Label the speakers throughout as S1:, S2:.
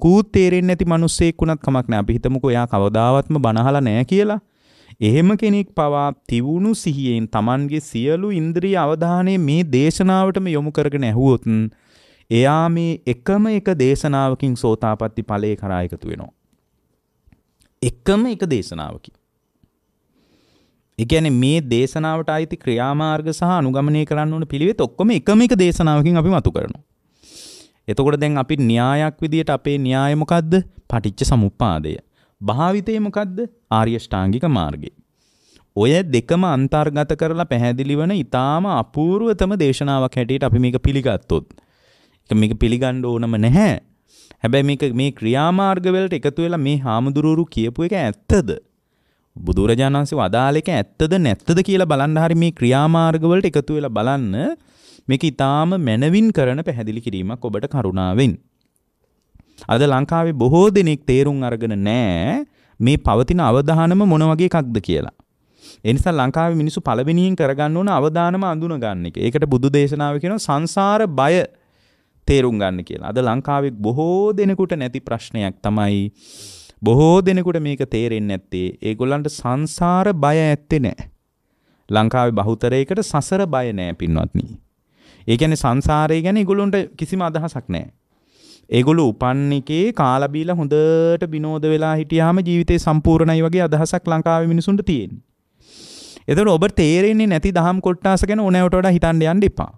S1: කූත් තේරෙන්නේ නැති මිනිස්සෙක් වුණත් කමක් නැහැ. අපි හිතමුකෝ එයා කවදාවත්ම බනහලා නැහැ කියලා. එහෙම කෙනෙක් පවා තිවුණු සිහියෙන් Tamanගේ සියලු ඉන්ද්‍රිය අවධානය මේ දේශනාවටම යොමු කරගෙන ඇහුවොත් එයා මේ එකම එක දේශනාවකින් සෝතාපට්ටි ඵලයේ කරා එකතු වෙනවා. එකම එක දේශනාවකින්. ඒ කියන්නේ මේ දේශනාවට ආйти ක්‍රියාමාර්ග සහ අනුගමනය කරන්න ඕන පිළිවෙත් ඔක්කොම එකම එක දේශනාවකින් අපි මතු කරනවා. එතකොට දැන් අපි න්‍යායක් විදියට අපේ න්‍යාය මොකද්ද? පටිච්ච සමුප්පාදය. භාවිතය මොකද්ද? ආර්ය ෂ්ටාංගික මාර්ගය. ඔය දෙකම අන්තර්ගත කරලා පැහැදිලි වන ඊටාම අපූර්වතම දේශනාවක් හැටියට අපි මේක පිළිගත්තොත්. ඒක මේක පිළිගන්න ඕනම නැහැ. හැබැයි මේක මේ ක්‍රියාමාර්ග වලට එකතු වෙලා මේ හාමුදුරුවරු කියපු එක ඇත්තද? බුදුරජාණන් වහන්සේ වදාළ එක ඇත්තද නැත්තද කියලා බලන්න හරි මේ ක්‍රියාමාර්ග වලට එකතු වෙලා බලන්න මේක ඊටාම මැනවින් කරන පැහැදිලි කිරීමක් ඔබට කරුණාවෙන්. අද ලංකාවේ බොහෝ දෙනෙක් තේරුම් අරගෙන නැහැ මේ පවතින අවධානම මොන වගේ එකක්ද කියලා. ඒ නිසා ලංකාවේ මිනිස්සු පළවෙනියෙන් කරගන්න ඕන අවධානම අඳුන ගන්න එක. ඒකට බුදු දේශනාවේ කියනවා සංසාර බය තේරුම් ගන්න කියලා. අද ලංකාවේ බොහෝ දෙනෙකුට නැති ප්‍රශ්නයක් තමයි බොහෝ දෙනෙකුට මේක තේරෙන්නේ නැත්තේ ඒගොල්ලන්ට සංසාර බය ඇත්තේ නැහැ. ලංකාවේ බහුතරයකට සසර බය නැහැ පින්වත්නි. ඒ කියන්නේ සංසාරය ගැන ඒගොල්ලන්ට කිසිම අදහසක් නැහැ. ඒගොල්ලෝ උපන්නේකේ කාලා බීලා හොඳට විනෝද වෙලා හිටියාම ජීවිතේ සම්පූර්ණයි වගේ අදහසක් ලංකාවේ මිනිසුන්ට තියෙන්නේ. එතකොට ඔබ තේරෙන්නේ නැති දහම් කොටාස ගැන ඕනෑවට වඩා හිතන්න යන්න එපා.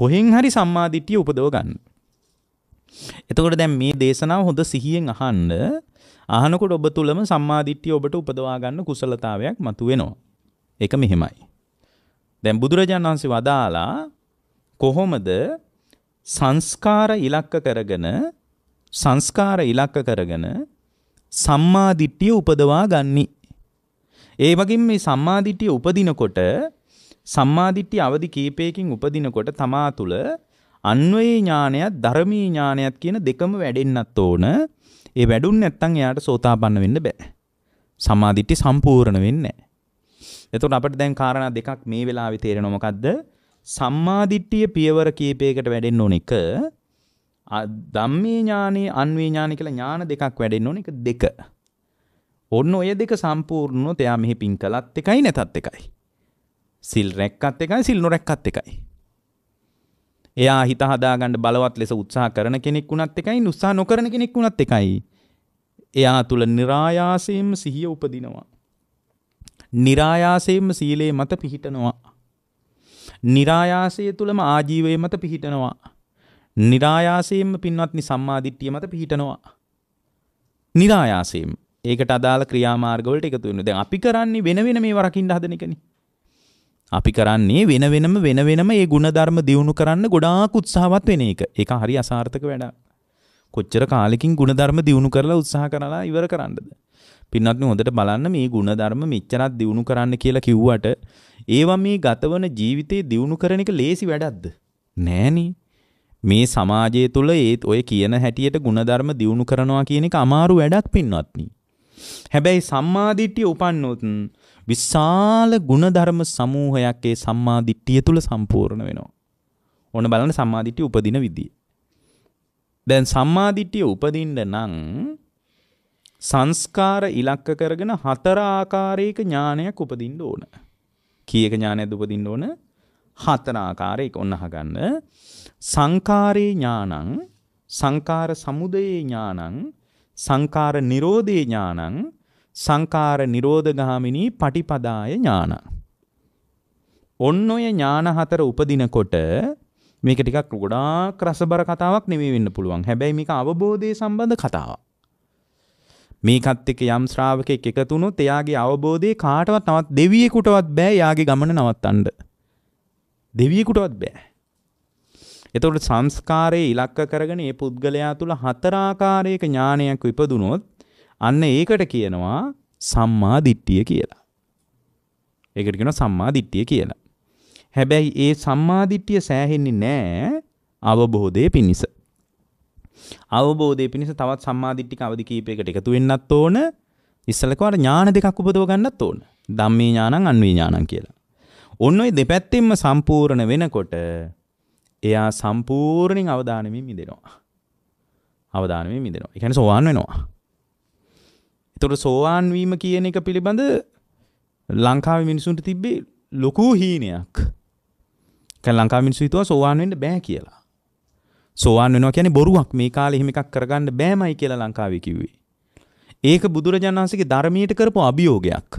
S1: කොහෙන් හරි සම්මාදිට්ඨිය උපදව ගන්න. එතකොට දැන් මේ දේශනාව හොඳ සිහියෙන් අහන්න අහනකොට ඔබ තුලම සම්මාදිට්ඨිය ඔබට උපදවා ගන්න කුසලතාවයක් මතුවෙනවා. ඒක මෙහෙමයි. දැන් බුදුරජාණන් වහන්සේ වදාලා කොහොමද සංස්කාර ඉලක්ක කරගෙන සංස්කාර ඉලක්ක කරගෙන සම්මාදිට්ඨිය උපදවා ගන්නි. ඒ වගේම මේ සම්මාදිට්ඨිය උපදිනකොට සම්මාදිට්ඨිය අවදි කීපයකින් උපදිනකොට තමා තුළ අන්වේ ඥානයත් ධර්මී ඥානයත් කියන දෙකම වැඩෙන්නත් ඕන. ඒ වැඩුන් නැත්නම් එයාට සෝතාපන්න වෙන්න බෑ. සම්මාදිට්ඨිය සම්පූර්ණ වෙන්නේ නැහැ. එතකොට අපිට දැන් කාරණා දෙකක් මේ වෙලාවේ තේරෙනවා මොකද්ද? සම්මාදිට්ඨිය පියවර කීපයකට වැඩෙන්න ඕන එක ධම්මේ ඥානේ අන්වේ ඥානේ කියලා ඥාන දෙකක් වැඩෙන්න ඕන එක දෙක. ඔන්න ඔය දෙක සම්පූර්ණව තයා මෙහි පින් කළත් එකයි නැතත් එකයි. සිල් රැක්කත් එකයි සිල් නොරැක්කත් එකයි. එයා හිත හදාගන්න බලවත් ලෙස උත්සාහ කරන කෙනෙක් වුණත් එකයි උත්සාහ නොකරන කෙනෙක් වුණත් එකයි. එයා තුල નિરાයාසයෙන්ම සිහිය උපදිනවා. નિરાයාසයෙන්ම සීලේ මත පිහිටනවා. નિરાයාසය තුළම ආජීවය මත පිහිටනවා. નિરાයාසයෙන්ම පින්වත්නි සම්මාදිට්ඨිය මත පිහිටනවා. નિરાයාසයෙන් ඒකට අදාළ ක්‍රියාමාර්ග වලට එකතු වෙනවා. දැන් අපි කරන්නේ වෙන වෙන මේ වරකින්න හදන එකනේ. අපි කරන්නේ වෙන වෙනම වෙන වෙනම මේ ಗುಣධර්ම දියුණු කරන්න ගොඩාක් උත්සාහවත් වෙන එක. ඒක හරි අසාර්ථක වැඩක්. කොච්චර කාලෙකින් ಗುಣධර්ම දියුණු කරලා උත්සාහ කරලා ඉවර කරන්නද? පින්වත්නි හොඳට බලන්න මේ ಗುಣධර්ම මෙච්චරක් දියුණු කරන්න කියලා කිව්වට ඒවා මේ ගතවන ජීවිතේ දියුණු කරන එක ලේසි වැඩක්ද? නෑනේ. මේ සමාජය තුළ ඒත් ඔය කියන හැටියට ಗುಣධර්ම දියුණු කරනවා කියන එක අමාරු වැඩක් පින්වත්නි. හැබැයි සම්මාදිට්ඨිය උපන්නොත් විශාල ಗುಣධර්ම සමූහයක් ඒ සම්මාදිට්ඨිය තුළ සම්පූර්ණ වෙනවා. ඕන බලන්න සම්මාදිට්ඨිය උපදින විදිය. දැන් සම්මාදිට්ඨිය උපදින්න නම් සංස්කාර ඉලක්ක කරගෙන හතර ආකාරයක ඥානයක් උපදින්න ඕනේ. කීයක ඥානයක්ද උපදින්න ඕන? හතර ආකාරයක ඔන්න අහගන්න. සංකාරේ ඥානං, සංකාර සමුදයේ ඥානං, සංකාර නිරෝධේ ඥානං, සංකාර නිරෝධගාමිනී පටිපදාය ඥානං. ඔන්න ඔය ඥාන හතර උපදිනකොට මේක ටිකක් ගොඩාක් රසබර කතාවක් නෙමෙයි වෙන්න පුළුවන්. හැබැයි මේක අවබෝධයේ සම්බන්ධ කතාවක්. මේකත් එක්ක යම් ශ්‍රාවකෙක් එකතු වුණොත් එයාගේ අවබෝධය කාටවත් නවත් දෙවියෙකුටවත් බෑ එයාගේ ගමන නවත්තන්න. දෙවියෙකුටවත් බෑ. එතකොට සංස්කාරයේ ඉලක්ක කරගෙන මේ පුද්ගලයා තුල හතරාකාරයක ඥානයක් ඉපදුනොත් අන්න ඒකට කියනවා සම්මා දිට්ඨිය කියලා. ඒකට කියනවා සම්මා දිට්ඨිය කියලා. හැබැයි ඒ සම්මා දිට්ඨිය සෑහෙන්නේ නැහැ අවබෝධයේ පිණිස. අවබෝධය පිණිස තවත් සම්මාධිට්ටික අවදි කීපයකට එකතු වෙන්නත් ඕන ඉස්සලකවට ඥාන දෙකක් උපදව ගන්නත් ඕන. ධම්මේ ඥානං අන්වේ ඥානං කියලා. ඔන්න ඔය දෙපැත්තෙන්ම සම්පූර්ණ වෙනකොට එයා සම්පූර්ණයෙන් අවධානමින් මිදෙනවා. අවධානමින් මිදෙනවා. ඒ කියන්නේ සෝවාන් වෙනවා. ඒතකොට සෝවාන් වීම කියන එක පිළිබඳ ලංකාවේ මිනිසුන්ට තිබ්බේ ලොකු හීනයක්. ඒ කියන්නේ ලංකාවේ මිනිස්සු හිතුවා සෝවාන් වෙන්න බෑ කියලා. සෝවාන් වෙනවා කියන්නේ බොරුවක් මේ කාලේ එහෙම එකක් කරගන්න බෑමයි කියලා ලංකාවේ කිව්වේ. ඒක බුදුරජාණන් වහන්සේගේ ධර්මයට කරපු අභියෝගයක්.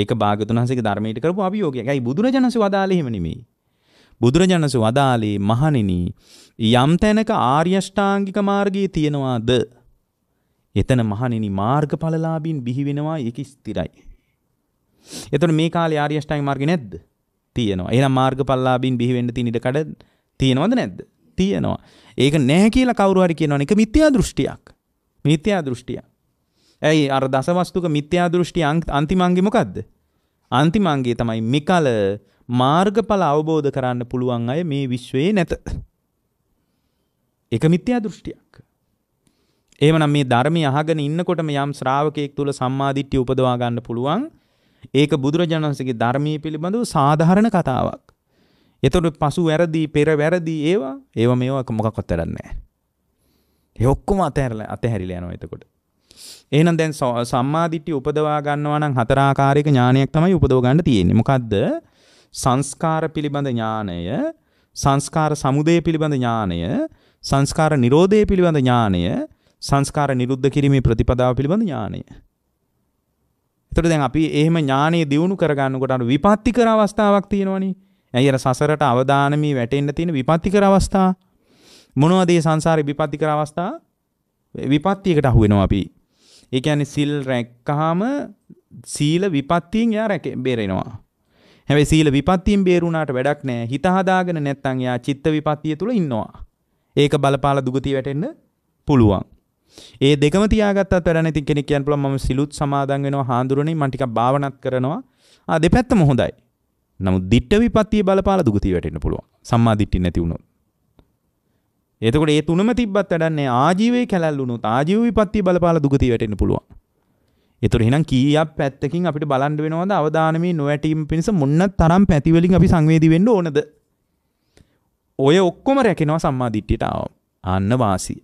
S1: ඒක භාගතුන් වහන්සේගේ ධර්මයට කරපු අභියෝගයක්. ඇයි බුදුරජාණන් වහන්සේ වදාළේ එහෙම නෙමෙයි. බුදුරජාණන් වහන්සේ වදාළේ මහණෙනි යම් තැනක ආර්ය ෂ්ටාංගික මාර්ගයේ තියනවාද එතන මහණෙනි මාර්ගඵලලාභීන් බිහි වෙනවා ඒක ස්ථිරයි. එතකොට මේ කාලේ ආර්ය ෂ්ටාංගික මාර්ගේ නැද්ද? තියෙනවා. එහෙනම් මාර්ගඵලලාභීන් බිහි වෙන්න තියෙන ඉඩකඩ තියෙනවද නැද්ද? තියෙනවා. ඒක නැහැ කියලා කවුරු හරි කියනවනේ ඒක මිත්‍යා දෘෂ්ටියක්. මිත්‍යා දෘෂ්ටිය. ඇයි අර දසවස්තුක මිත්‍යා දෘෂ්ටි අන්තිම අංගේ මොකද්ද? අන්තිම අංගේ තමයි මිකල මාර්ගඵල අවබෝධ කරන්න පුළුවන් අය මේ විශ්වයේ නැත. ඒක මිත්‍යා දෘෂ්ටියක්. එහෙමනම් මේ ධර්මය අහගෙන ඉන්නකොටම යම් ශ්‍රාවකයෙක් තුල සම්මාදිට්ඨිය උපදවා ගන්න පුළුවන්. ඒක බුදුරජාණන්සේගේ ධර්මයේ පිළිබඳව සාධාරණ කතාවක්. එතොට පසු වැරදි පෙර වැරදි ඒවා ඒව මේවා මොකක් කොත්තරන්නේ. යොක්කොම අතහැරල අතහැරිල යනවා එතකොට. ඒනම් දැන් සම්මාධිට්ටි උපදවා ගන්නවා නම් හතරාකාරයක ඥානයක් තමයි උපදව ගන්න තියෙන්නේ. මොකද්ද? සංස්කාර පිළිබඳ ඥානය, සංස්කාර සමුදය පිළිබඳ ඥානය, සංස්කාර නිරෝධය පිළිබඳ ඥානය, සංස්කාර නිරුද්ධ කිරීමේ ප්‍රතිපදාව පිළිබඳ ඥානය. එතකොට දැන් අපි එහෙම ඥානෙ දියුණු කරගන්නකොට අර විපත්තිකර අවස්ථාවක් තියෙනවනේ. ඇයි අර සසරට අවදානමී වැටෙන්න තියෙන විපත්තිකර අවස්ථා මොනවද මේ සංසාරේ විපත්තිකර අවස්ථා විපත්තියකට අහු වෙනවා අපි ඒ කියන්නේ සිල් රැක්කහම සීල විපත්තියෙන් යා රැක බේරෙනවා හැබැයි සීල විපත්තියෙන් බේරුණාට වැඩක් නැහැ හිත හදාගෙන නැත්නම් යා චිත්ත විපත්තිය තුල ඉන්නවා ඒක බලපාලා දුගතිය වැටෙන්න පුළුවන් ඒ දෙකම තියාගත්තත් වැඩ නැති කෙනෙක් කියන්න පුළුවන් මම සිලුත් සමාදන් වෙනවා හාඳුරණේ මම ටිකක් භාවනාත් කරනවා ආ දෙපැත්තම හොඳයි නමුත් දිට්ඨ විපත්තිය බලපාලා දුගතිය වැටෙන්න පුළුවන්. සම්මා දිට්ඨිය නැති වුණොත්. එතකොට ඒ තුනම තිබ්බත් වැඩන්නේ ආජීවයේ කැලල් වුණොත් ආජීව විපත්තිය බලපාලා දුගතිය වැටෙන්න පුළුවන්. එතකොට එහෙනම් කීයක් පැත්තකින් අපිට බලන්න වෙනවද අවදානමේ නොවැටීම පිණිස මොන්න තරම් පැති වලින් අපි සංවේදී වෙන්න ඕනද? ඔය ඔක්කොම රැකෙනවා සම්මා දිට්ඨියට ආන්න වාසිය.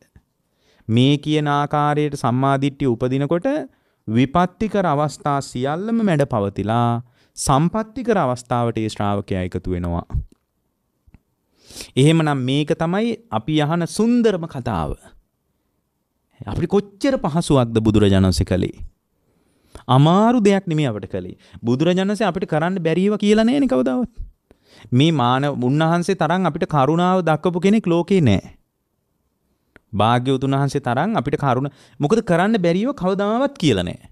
S1: මේ කියන ආකාරයට සම්මාදිට්ඨිය උපදිනකොට විපත්තිකර අවස්ථා සියල්ලම මැඩ පවතිලා සම්පත්තිකර අවස්ථාවට ඒ ශ්‍රාවකයා එකතු වෙනවා. එහෙමනම් මේක තමයි අපි අහන සුන්දරම කතාව. අපිට කොච්චර පහසුවක්ද බුදුරජාණන්සේ කළේ. අමාරු දෙයක් නෙමෙයි අපිට කළේ. බුදුරජාණන්සේ අපිට කරන්න බැරිව කියලා නෑනේ කවදාවත්. මේ මානව උන්වහන්සේ තරම් අපිට කරුණාව දක්වපු කෙනෙක් ලෝකේ නෑ. භාග්‍යවතුන් වහන්සේ තරම් අපිට කරුණ මොකද කරන්න බැරිව කවදාවත් කියලා නෑ.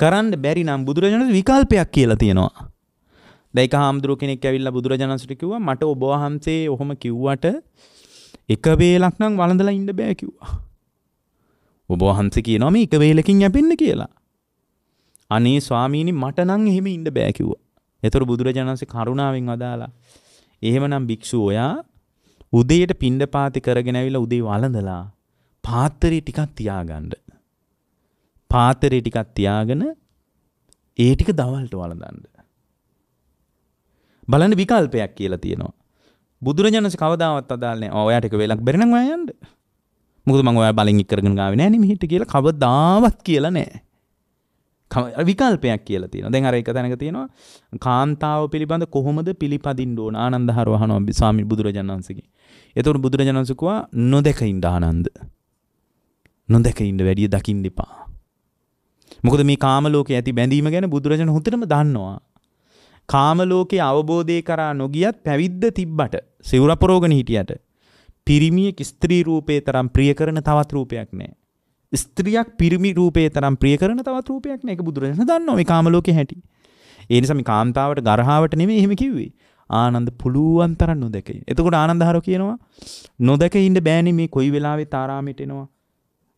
S1: කරන්න බැරි නම් බුදුරජාණන් විකල්පයක් කියලා තියෙනවා. දැයික හාමුදුරුව කෙනෙක් ඇවිල්ලා බුදුරජාණන්සට කිව්වා මට ඔබ වහන්සේ ඔහොම කිව්වට එක වේලක් නම් වළඳලා ඉන්න බෑ කිව්වා. ඔබ වහන්සේ කියනවා මේ එක වේලකින් යැපෙන්න කියලා. අනේ ස්වාමීනි මට නම් එහෙම ඉන්න බෑ කිව්වා. ඒතර බුදුරජාණන්සේ කරුණාවෙන් වදාලා. එහෙමනම් භික්ෂුව ඔයා උදේට පිණ්ඩපාති කරගෙන ඇවිල්ලා උදේ වළඳලා පාත්‍රය ටිකක් තියාගන්න. පාතරේ ටිකක් තියාගෙන ඒ ටික දවල්ට වළඳන්න. බලන්න විකල්පයක් කියලා තියෙනවා. බුදුරජාණන්සේ කවදාවත් අදාළ නැහැ. ඔයාට එක වෙලක් බැරි නම් ඔයා යන්න. මොකද මම ඔයා බලෙන් ඉක්කරගෙන ගාවේ නැහැ නේ මෙහෙට කියලා කවදාවත් කියලා නැහැ. විකල්පයක් කියලා තියෙනවා. දැන් අර එක තැනක තියෙනවා කාන්තාව පිළිබඳ කොහොමද පිළිපදින්න ඕන ආනන්දහර වහනවා ස්වාමි බුදුරජාණන් වහන්සේගෙන්. එතකොට බුදුරජාණන් වහන්සේ කිව්වා නොදක ඉන්න ආනන්ද. නොදක ඉන්න වැඩිය දකින්න එපා. මොකද මේ කාමලෝකයේ ඇති බැඳීම ගැන බුදුරජාණන් හොඳටම දන්නවා. කාමලෝකයේ අවබෝධය කරා නොගියත් පැවිද්ද තිබ්බට සිවුර පරෝගණ හිටියට පිරිමියෙක් ස්ත්‍රී රූපේ තරම් ප්‍රිය කරන තවත් රූපයක් නැහැ. ස්ත්‍රියක් පිරිමි රූපේ තරම් ප්‍රිය කරන තවත් රූපයක් නැහැ. ඒක බුදුරජාණන් දන්නවා මේ කාමලෝකයේ හැටි. ඒ නිසා මේ කාන්තාවට ගරහාවට නෙමෙයි එහෙම කිව්වේ. ආනන්ද පුළුවන් තරම් නොදකයි. එතකොට ආනන්දහරෝ කියනවා නොදක ඉන්න බෑනේ මේ කොයි වෙලාවෙත් ආරාමෙට එනවා.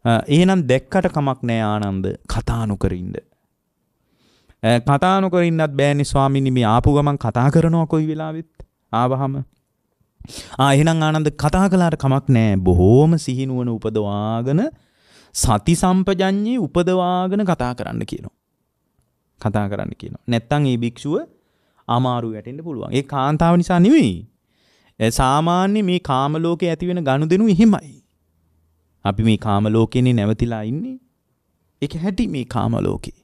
S1: එහෙනම් දැක්කට කමක් නෑ ආනන්ද කතා නොකරින්ද. කතා නොකරින්නත් බෑනි ස්වාමිනි මේ ආපු ගමන් කතා කරනවා කොයි වෙලාවෙත් ආවහම. ආ එහෙනම් ආනන්ද කතා කළාට කමක් නෑ බොහෝම සිහිනුවන උපදවාගෙන සති සම්පජඤ්ඤේ උපදවාගෙන කතා කරන්න කියනවා. කතා කරන්න කියනවා. නැත්තම් ඒ භික්ෂුව අමාරු වැටෙන්න පුළුවන්. ඒ කාන්තාව නිසා නෙවෙයි. සාමාන්‍ය මේ කාම ලෝකේ ඇති වෙන ගනුදෙනු එහෙමයි. අපි මේ කාම ලෝකෙනේ නැවතිලා ඉන්නේ. ඒක හැටි මේ කාම ලෝකේ.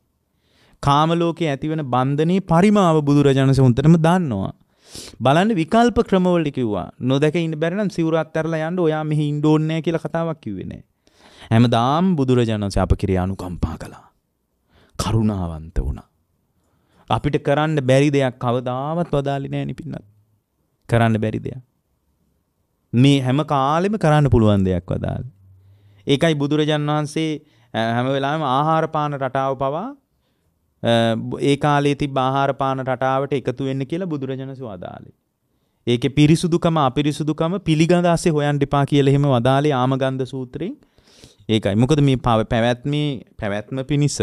S1: කාම ලෝකේ ඇතිවන බන්ධනේ පරිමාව බුදුරජාණන් සුන්තරම දන්නවා. බලන්න විකල්ප ක්‍රමවල කිව්වා. නොදක ඉන්න බැරි නම් සිවුරත් අරලා යන්න ඔයා මෙහි ඉන්න ඕනේ නැහැ කියලා කතාවක් කිව්වේ නෑ. හැමදාම බුදුරජාණන් වහන්සේ අප කිරිය අනුකම්පා කළා. කරුණාවන්ත වුණා. අපිට කරන්න බැරි දෙයක් කවදාවත් වදාලි නෑනි පින්නත්. කරන්න බැරි දෙයක්. මේ හැම කාලෙම කරන්න පුළුවන් දෙයක් වදාලි. ඒකයි බුදුරජාන් වහන්සේ හැම වෙලාවෙම ආහාර පාන රටාව පවා ඒ කාලේ තිබ්බ ආහාර පාන රටාවට එකතු වෙන්න කියලා බුදුරජාණන් වදාළේ. ඒකේ පිරිසුදුකම අපිරිසුදුකම පිළිගඳ ASCII හොයන්න එපා කියලා එහෙම වදාළේ ආමගන්ධ සූත්‍රයෙන්. ඒකයි. මොකද මේ පැවැත්මේ පැවැත්ම පිණිස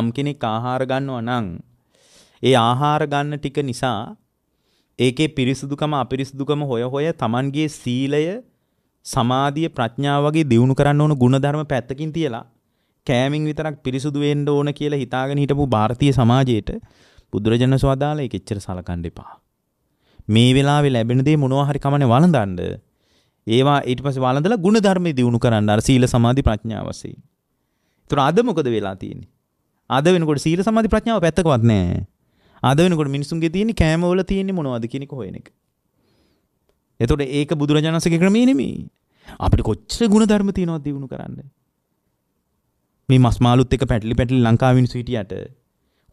S1: යම් කෙනෙක් ආහාර ගන්නවා නම් ඒ ආහාර ගන්න ටික නිසා ඒකේ පිරිසුදුකම අපිරිසුදුකම හොය හොය Tamanගේ සීලය සමාධිය ප්‍රඥාව වගේ දියුණු කරන්න ඕන ಗುಣධර්ම පැත්තකින් තියලා කෑමෙන් විතරක් පිරිසුදු වෙන්න ඕන කියලා හිතාගෙන හිටපු ಭಾರತೀಯ සමාජයේට බුදුරජාණන් සවදාලා ඒක එච්චර සලකන්න එපා. මේ වෙලාවේ ලැබෙන දේ මොනවා හරි කමනේ වළඳන්න. ඒවා ඊට පස්සේ වළඳලා ಗುಣධර්ම දියුණු කරන්න අර සීල සමාධි ප්‍රඥාව වශයෙන්. ඒතර අද මොකද වෙලා තියෙන්නේ? අද වෙනකොට සීල සමාධි ප්‍රඥාව පැත්තකවත් නැහැ. අද වෙනකොට මිනිසුන්ගේ තියෙන්නේ කෑම වල තියෙන්නේ මොනවද කියන එක හොයන එක. එතකොට ඒක බුදුරජාණන්සේගේ ක්‍රමේ නෙමෙයි. අපිට කොච්චර ගුණ ධර්ම තියනවද දිනු කරන්න. මේ මස් මාළුත් එක්ක පැටලි පැටලි ලංකාවින් සිටියට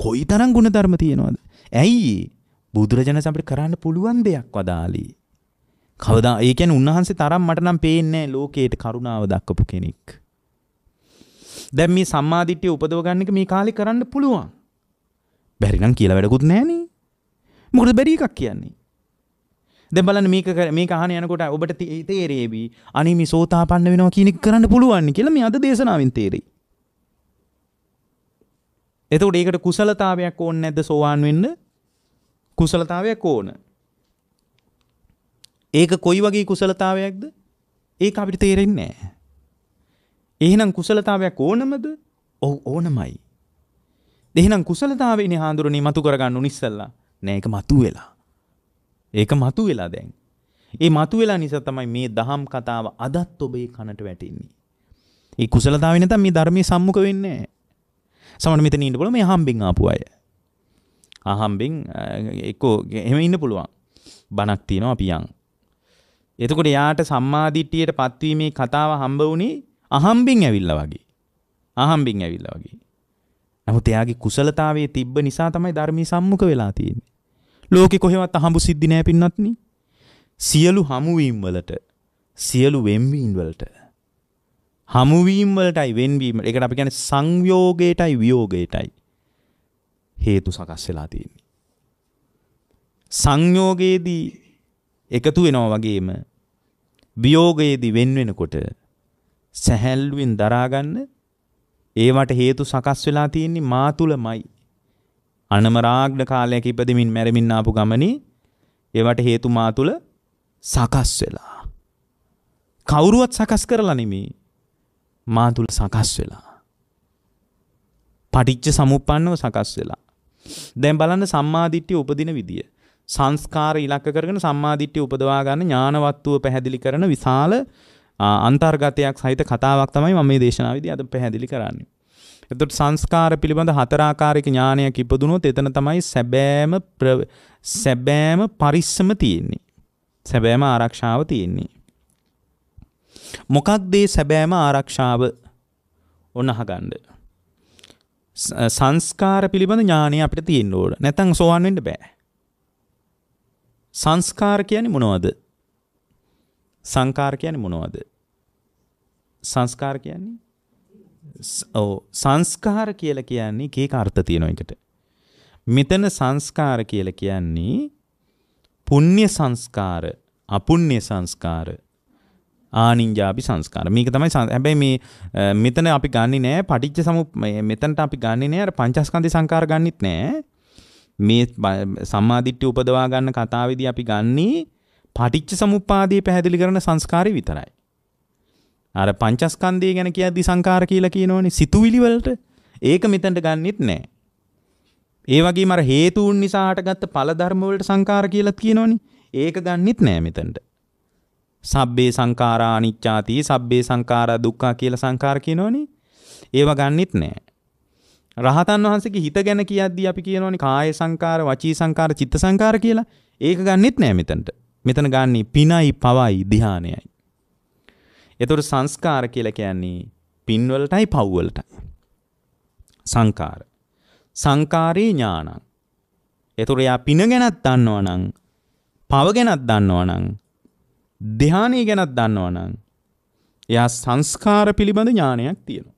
S1: කොයිතරම් ගුණ ධර්ම තියනවද? ඇයි බුදුරජාණන්ස අපිට කරන්න පුළුවන් දෙයක් වදාලි. කවදා ඒ කියන්නේ උන්වහන්සේ තරම් මට නම් පේන්නේ ලෝකේට කරුණාව දක්වපු කෙනෙක්. දැන් මේ සම්මාදිට්ඨිය උපදව ගන්න එක මේ කාලේ කරන්න පුළුවන්. බැරි නම් කියලා වැඩකුත් නැහනේ. මොකද බැරි එකක් කියන්නේ. දෙබලන මේක මේ කහන යනකොට ඔබට තේරේබී අනි මේ සෝතා පන්න වෙනවා කියනෙක් කරන්න පුළුවන් කියල මේ අද දේශනාවෙන් තේරේ. එතකට ඒකට කුසලතාවයක් ඕන්න ඇද සෝවාන් වෙන්න කුසලතාවයක් ඕන. ඒක කොයි වගේ කුසලතාවයක්ද ඒක අපිට තේරෙන්නේ නෑ. එහෙනම් කුසලතාවයක් ඕනමද? ඔව් ඕනමයි. එහෙනම් කුසලතාවේනේ හාඳුරණේ මතු කරගන්න උනිස්සල්ලා. නෑ ඒක මතු වෙලා. ඒක මතු වෙලා දැන්. ඒ මතු වෙලා නිසා තමයි මේ දහම් කතාව අදත් ඔබේ කනට වැටෙන්නේ. ඒ කුසලතාව නැත්නම් මේ ධර්මයේ සම්මුඛ වෙන්නේ නැහැ. සමහර මෙතන ඉන්න බලම මේ හම්බෙන් ආපු අය. අහම්බෙන් එක්කෝ එහෙම ඉන්න පුළුවන්. බණක් තියෙනවා අපි යන්. එතකොට යාට සම්මාදිට්ඨියට පත්වීමේ කතාව හම්බ වුණේ අහම්බෙන් ඇවිල්ලා වගේ. අහම්බෙන් ඇවිල්ලා වගේ. නමුත් එයාගේ කුසලතාවයේ තිබ්බ නිසා තමයි ධර්මී සම්මුඛ වෙලා තියෙන්නේ. ලෝකෙ කොහෙවත් අහඹු සිද්ධි නෑ පින්නත්නි. සියලු හමුවීම් වලට සියලු වෙන්වීම් වලට හමුවීම් වලටයි වෙන්වීම ඒකට අපි කියන්නේ සංයෝගයටයි වියෝගයටයි හේතු සකස් වෙලා තියෙන්නේ. සංයෝගයේදී එකතු වෙනවා වගේම වියෝගයේදී වෙන් වෙනකොට සැහැල්ලුවෙන් දරාගන්න ඒවට හේතු සකස් වෙලා තියෙන්නේ මා තුලමයි. අනමරාග්න කාලයක ඉපදෙමින් මැරෙමින් ආපු ගමනේ ඒවට හේතු මා තුල සකස් වෙලා. කවුරුවත් සකස් කරලා නෙමෙයි. මා තුල සකස් වෙලා. පටිච්ච සමුප්පන්නව සකස් වෙලා. දැන් බලන්න සම්මාදිට්ඨිය උපදින විදිය. සංස්කාර ඉලක්ක කරගෙන සම්මාදිට්ඨිය උපදවා ගන්න ඥානවත්ව පැහැදිලි කරන විශාල අන්තර්ගතයක් සහිත කතාවක් තමයි මම මේ දේශනාවේදී අද පැහැදිලි කරන්නේ. එතකොට සංස්කාර පිළිබඳ හතරාකාරයක ඥානයක් ඉපදුනොත් එතන තමයි සැබෑම සැබෑම පරිස්සම තියෙන්නේ. සැබෑම ආරක්ෂාව තියෙන්නේ. මොකක්ද ඒ සැබෑම ආරක්ෂාව? ඔන්න අහගන්න. සංස්කාර පිළිබඳ ඥානය අපිට තියෙන්න ඕන. නැත්නම් සෝවන් වෙන්න බෑ. සංස්කාර කියන්නේ මොනවද? සංකාර කියන්නේ මොනවද? සංස්කාර කියන්නේ සංස්කාර කියලා කියන්නේ එක එක අර්ථ තියෙන එකට. මෙතන සංස්කාර කියලා කියන්නේ පුණ්‍ය සංස්කාර, අපුණ්‍ය සංස්කාර, ආනිංජාපි සංස්කාර. මේක තමයි හැබැයි මේ මෙතන අපි ගන්නෙ නෑ පටිච්ච සමු මෙතනට අපි ගන්නෙ නෑ අර පංචස්කන්ධ සංකාර ගන්නෙත් නෑ. මේ සම්මාදිට්ඨිය උපදවා ගන්න කතාවේදී අපි ගන්නේ පටිච්ච සමුප්පාදයේ පැහැදිලි කරන සංස්කාරය විතරයි. අර පංචස්කන්දය ගැන කියද්දි සංකාර කියලා කියනෝනි සිතුවිලිවලට ඒක මෙතැන්ට ගන්නෙත් නෑ. ඒ වගේ මර හේතුූන් නිසාට ගත්ත පලධර්මවලට සංකාර කියලත් කියනෝනි ඒක ගන්නෙත් නෑ මෙතැන්ට. සබ්බේ සංකාරා අනිච්චාතිය සබ්බේ සංකාර දුක්කා කියල සංකාර කියනෝනි ඒව ගන්නෙත් නෑ. රහතන් වහන්සේ හිත ගැන කියද්දි අපි කියනෝනි කාය සංකාර වචී සංකාර චිත්ත සංකාර කියලා ඒක ගන්නෙත් නෑ මෙතැන්ට මෙතන ගන්නේ පිනයි පවයි දිහානයයි. එතකොට සංස්කාර කියලා කියන්නේ පින්වලටයි පව්වලටයි. සංකාර. සංකාරේ ඥානං. එතකොට යා පින ගැනත් දන්නවනම්, පව ගැනත් දන්නවනම්, ධානය ගැනත් දන්නවනම්, එයා සංස්කාර පිළිබඳ ඥානයක් තියෙනවා.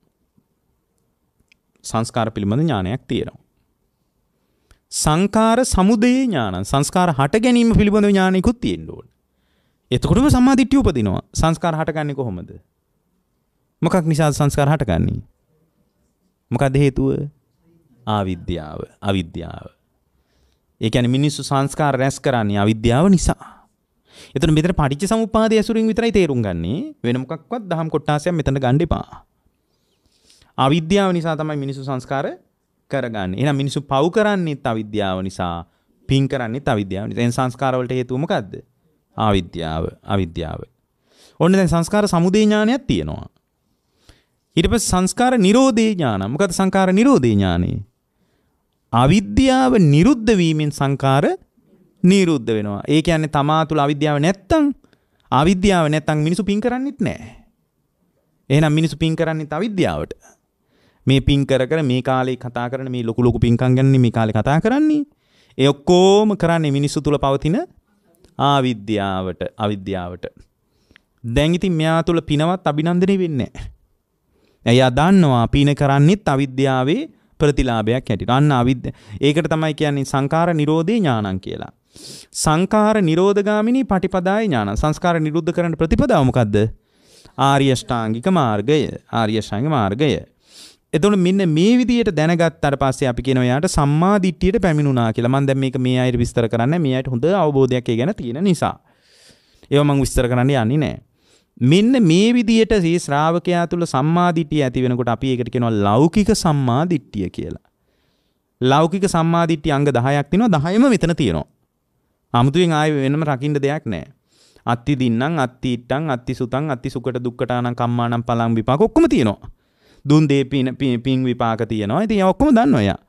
S1: සංස්කාර පිළිබඳ ඥානයක් තියෙනවා. සංකාර සමුදේ ඥානං. සංස්කාර හට ගැනීම පිළිබඳ ඥානයකුත් තියෙන්න ඕන. එතකොටම සම්මාධිට්්‍ය උපදිනවා සංස්කාර හටගන්න කොහොමද මොකක් නිසා සංස්කාර හටගන්නේ මොකද හේතුව ආවිද්‍යාව අවිද්‍යාව ඒකැන මිනිස්සු සංස්කාර රැස් කරන්නේ අවිද්‍යාව නිසා එතන මෙතන පටිච්ච සමුප්පාද ඇසුරින් විතරයි තේරුම් ගන්නේ වෙන මොකක්වත් දහම් කොටාසයක් මෙතන ගන්න එපා අවිද්‍යාව නිසා තමයි මිනිස්සු සංස්කාර කරගන්නේ එහෙනම් මිනිස්සු පව් කරන්නේත් අවිද්‍යාව නිසා පින් කරන්නේත් අවිද්‍යාව නිසා එන් සංස්කාර වලට හේතුව මොකද්ද ආවිද්‍යාව අවිද්‍යාව. ඔන්න දැන් සංස්කාර සමුදේ ඥානයක් තියෙනවා. ඊට පස්සේ සංස්කාර නිරෝධේ ඥාන. මොකද සංකාර නිරෝධේ ඥානේ. අවිද්‍යාව නිරුද්ධ වීමෙන් සංකාර නිරුද්ධ වෙනවා. ඒ කියන්නේ තමා තුළ අවිද්‍යාව නැත්තම් අවිද්‍යාව නැත්තම් මිනිසු පින් කරන්නෙත් නැහැ. එහෙනම් මිනිසු පින් කරන්නෙත් අවිද්‍යාවට. මේ පින් කර කර මේ කාලේ කතා කරන මේ ලොකු ලොකු පින්කම් ගැන මේ කාලේ කතා කරන්නේ. ඒ ඔක්කොම කරන්නේ මිනිස්සු තුල පවතින ආවිද්‍යාවට අවිද්‍යාවට. දැන් ඉතින් මෙයා තුල පිනවත් අභිනන්දනය වෙන්නේ නැහැ. එයා දන්නවා පින කරන්නෙත් අවිද්‍යාවේ ප්‍රතිලාභයක් හැටියට. අන්න අවිද්‍ය. ඒකට තමයි කියන්නේ සංකාර නිරෝධේ ඥානං කියලා. සංකාර නිරෝධගාමිනී පටිපදාය ඥාන. සංස්කාර නිරුද්ධ කරන්න ප්‍රතිපදාව මොකද්ද? ආර්ය ෂ්ටාංගික මාර්ගය. ආර්ය ෂ්ටාංගික මාර්ගය. එතකොට මෙන්න මේ විදිහට දැනගත්තාට පස්සේ අපි කියනවා යාට සම්මා දිට්ඨියට පැමිණුණා කියලා. මම දැන් මේක මේ අයට විස්තර කරන්නේ මේ අයට හොඳ අවබෝධයක් ඒ ගැන තියෙන නිසා. ඒව මම විස්තර කරන්න යන්නේ නැහැ. මෙන්න මේ විදිහට මේ ශ්‍රාවකයා තුල සම්මා දිට්ඨිය ඇති වෙනකොට අපි ඒකට කියනවා ලෞකික සම්මා දිට්ඨිය කියලා. ලෞකික සම්මා දිට්ඨිය අංග 10ක් තියෙනවා 10ම මෙතන තියෙනවා. 아무තුවෙන් ආයේ වෙනම රකින්න දෙයක් නැහැ. අත්ති දින්නම් අත්ති ඉට්ටම් අත්ති සුතම් අත්ති සුකට දුක්කටානම් කම්මානම් පලම් විපාක ඔක්කොම තියෙනවා. දුන් දේ පින පින් විපාක තියෙනවා. ඉතින් ඔක්කොම දන්නවා එයා.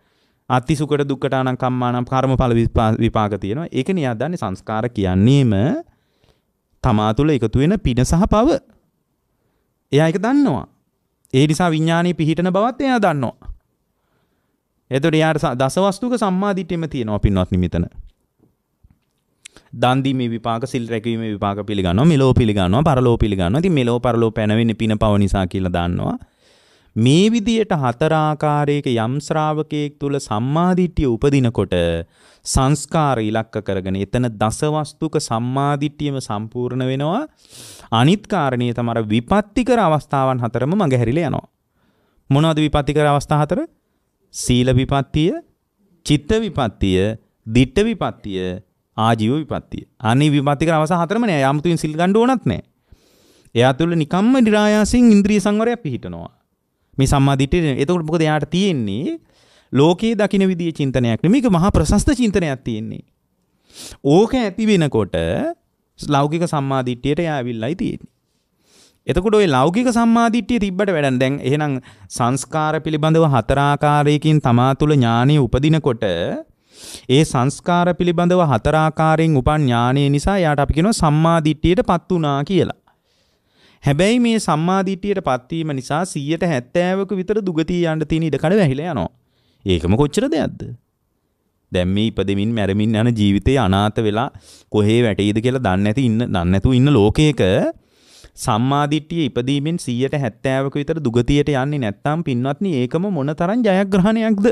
S1: අතිසුකට දුක්කට අනං කම්මානම් කර්මඵල විපාක තියෙනවා. ඒක නියා දන්නේ සංස්කාර කියන්නේම තමා තුළ එකතු වෙන පින සහ පව. එයා ඒක දන්නවා. ඒ නිසා විඥානයේ පිහිටන බවත් එයා දන්නවා. එතකොට එයාට දසවස්තුක සම්මාදිට්ඨියම තියෙනවා පින්වත් නිමිතන. දන් දීමේ විපාක සිල් රැකීමේ විපාක පිළිගන්නවා මෙලෝ පිළිගන්නවා පරලෝ පිළිගන්නවා. ඉතින් මෙලෝ පරලෝ පැනවෙන්නේ පින පව නිසා කියලා දන්නවා. මේ විදියට හතරාකාරයක යම් ශ්‍රාවකයෙක් තුල සම්මාදිට්ඨිය උපදිනකොට සංස්කාර ඉලක්ක කරගෙන එතන දසවස්තුක සම්මාදිට්ඨියම සම්පූර්ණ වෙනවා අනිත් කාරණේ තමයි විපත්තිකර අවස්ථාවන් හතරම මගහැරිලා යනවා මොනවද විපත්තිකර අවස්ථා හතර සීල විපත්තිය චිත්ත විපත්තිය දිට්ඨ විපත්තිය ආජීව විපත්තිය අනේ විපත්තිකර අවස්ථා හතරම නෑ යාමතුන් සිල් ගන්න ඕනත් නෑ එයා තුල නිකම්ම નિરાයාසයෙන් ඉන්ද්‍රිය සංවරයක් පිහිටනවා මේ සම්මාධිට එතකට මොකද යාට තියෙන්නේ ලෝකයේ දකින විදිිය චින්තනයක් මේක මහා ප්‍රශස්ත චින්තනයක් තියෙන්නේ. ඕක ඇති වෙනකොට ලෞකික සම්මාධිට්්‍යයට යාවිල්ලයි තියෙන්නේ. එතකොට ඔය ලෞකික සම්මාධිට්්‍යය තිබ්බට වැඩන් දැන් එහෙනම් සංස්කාර පිළිබඳව හතරාකාරයකින් තමා තුළ ඥානය උපදිනකොට ඒ සංස්කාර පිළිබඳව හතරාකාරයෙන් උපන් ඥානය නිසා යාට අපිකෙන සම්මාධිට්්‍යයට පත් වනා කියලා. හැබැයි මේ සම්මාධිට්ටියට පත්වීම නිසා සීයට හැත්තෑවක විතර දුගතිී අන්ට තින ඉඩකඩ වැහිල යනවා. ඒකම කොච්චර දෙයක්ද. දැම්ම ඉපදමින් මැරමින් යන ජීවිතය අනාත වෙලා කොහේ වැටේද කියලා දන්නඇති ඉන්න දන්නැතු ඉන්න ලෝකයක සම්මාධිට්ටිය ඉපදීමෙන් සීයට හැත්තෑවක විතර දුගතියට යන්නේ නැත්තම් පින්වත්න ඒකම මොන තරන් ජයග්‍රහණයක්ද.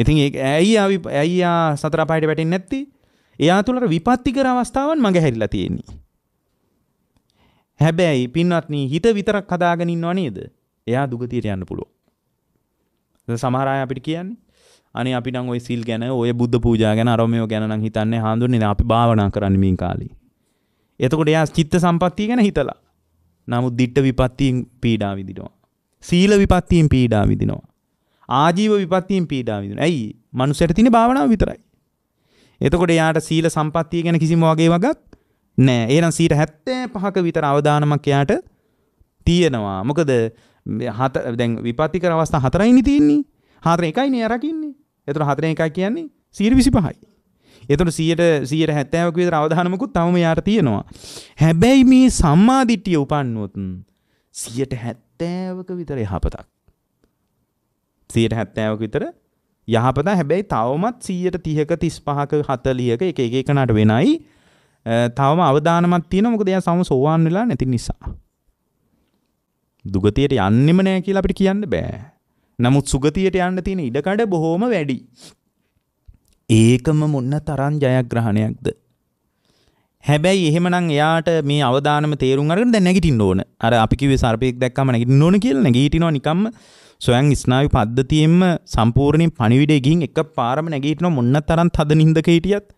S1: ඉතින් ඒ ඇයි ඇයියා සතරපායට වැටෙන් නැත්ති එයා තුළට විපත්තිකර අවස්ථාවන් මඟ හැරිලා තියෙන්නේ. හැබැයි පින්වත්නී හිත විතරක් හදාගෙන ඉන්නව නේද? එයා දුගතියට යන්න පුළුවන්. සමහර අය අපිට කියන්නේ අනේ අපි නම් ওই සිල් ගැන, ওই බුද්ධ පූජා ගැන, අර මේව ගැන නම් හිතන්නේ හාඳුන්නේ නැහැ. අපි භාවනා කරන්නේ මේ කාලේ. එතකොට එයා චිත්ත සම්පත්තිය ගැන හිතලා. නමුත් ditth විපත්තියෙන් පීඩා විඳිනවා. සීල විපත්තියෙන් පීඩා විඳිනවා. ආජීව විපත්තියෙන් පීඩා විඳිනවා. ඇයි? මනුස්සයට තියෙන භාවනාව විතරයි. එතකොට එයාට සීල සම්පත්තිය ගැන කිසිම වගේ වගක් නෑ ඒනම් සීට හැත්තෑ පහක විතර අවධානමක් යාට තියෙනවා මොකද හත දැන් විපත්ති කර අවස්ථා හතරයිනි තියෙන්නේ හතර එකයි නේ අරකින්නේ එතකොට හතරෙන් එකයි කියන්නේ 125යි එතකොට 100ට 170ක විතර අවධානමකුත් තවම යාට තියෙනවා හැබැයි මේ සම්මා දිට්ඨිය උපන්නොත් 170ක විතර යහපතක් 170ක විතර යහපත හැබැයි තවමත් 130ක 35ක 40ක එක එක එකනට වෙනයි තවම අවධානමත් තියෙන මොකද එයා සම සෝවාන් වෙලා නැති නිසා. දුගතියට යන්නෙම නෑ කියලා අපිට කියන්න බෑ. නමුත් සුගතියට යන්න තියෙන ඉඩකඩ බොහොම වැඩි. ඒකම මොන්න තරම් ජයග්‍රහණයක්ද? හැබැයි එහෙමනම් එයාට මේ අවදානම තේරුම් අරගෙන දැන් නැගිටින්න ඕන. අර අපි කිව්වේ සර්පෙක් දැක්කම නැගිටින්න ඕන කියලා නැගිටිනවා නිකම්ම සොයන් ස්නායු පද්ධතියෙන්ම සම්පූර්ණයෙන් පණිවිඩය ගිහින් එකපාරම නැගිටිනවා මොන්න තරම් තද නිින්දක හිටියත්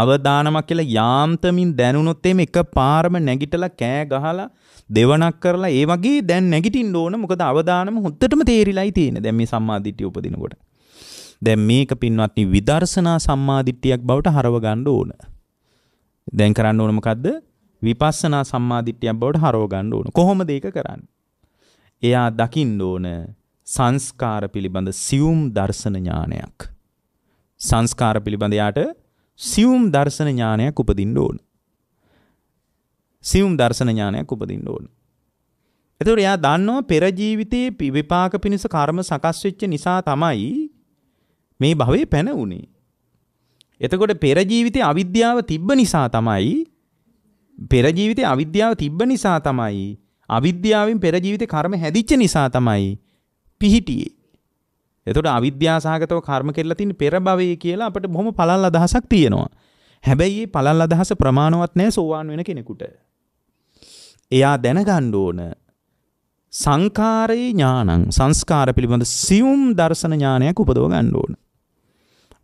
S1: අවදානමක් කියලා යාන්තමින් දැනුනොත් එimhe එකපාරම නැගිටලා කෑ ගහලා දෙවණක් කරලා ඒ වගේ දැන් නැගිටින්න ඕන මොකද අවදානම හොද්දටම තේරිලායි තියෙන්නේ. දැන් මේ සම්මාදිට්ඨිය උපදිනකොට. දැන් මේක පින්වත්නි විදර්ශනා සම්මාදිට්ඨියක් බවට හරව ගන්න ඕන. දැන් කරන්න ඕන මොකද්ද? විපස්සනා සම්මාදිට්ඨියක් බවට හරව ගන්න ඕන. කොහොමද ඒක කරන්නේ? එයා දකින්න ඕන සංස්කාර පිළිබඳ සියුම් දර්ශන ඥානයක්. සංස්කාර පිළිබඳ යාට සියුම් දර්ශන ඥානයක් උපදින්න ඕන. සියුම් දර්ශන ඥානයක් උපදින්න ඕන. එතකොට එයා දන්නවා පෙර ජීවිතයේ විපාක පිණිස කර්ම සකස් වෙච්ච නිසා තමයි මේ භවයේ පැන උනේ. එතකොට පෙර ජීවිතයේ අවිද්‍යාව තිබ්බ නිසා තමයි පෙර ජීවිතයේ අවිද්‍යාව තිබ්බ නිසා තමයි අවිද්‍යාවෙන් පෙර ජීවිතේ කර්ම හැදිච්ච නිසා තමයි පිහිටියේ. එතකොට අවිද්‍යා සහගතව කර්ම කෙරලා තියෙන පෙර භවයේ කියලා අපිට බොහොම පළල් අදහසක් තියෙනවා. හැබැයි මේ පළල් අදහස ප්‍රමාණවත් නැහැ සෝවාන් වෙන කෙනෙකුට. එයා දැනගන්න ඕන සංකාරයේ ඥානං සංස්කාර පිළිබඳ සියුම් දර්ශන ඥානයක් උපදව ගන්න ඕන.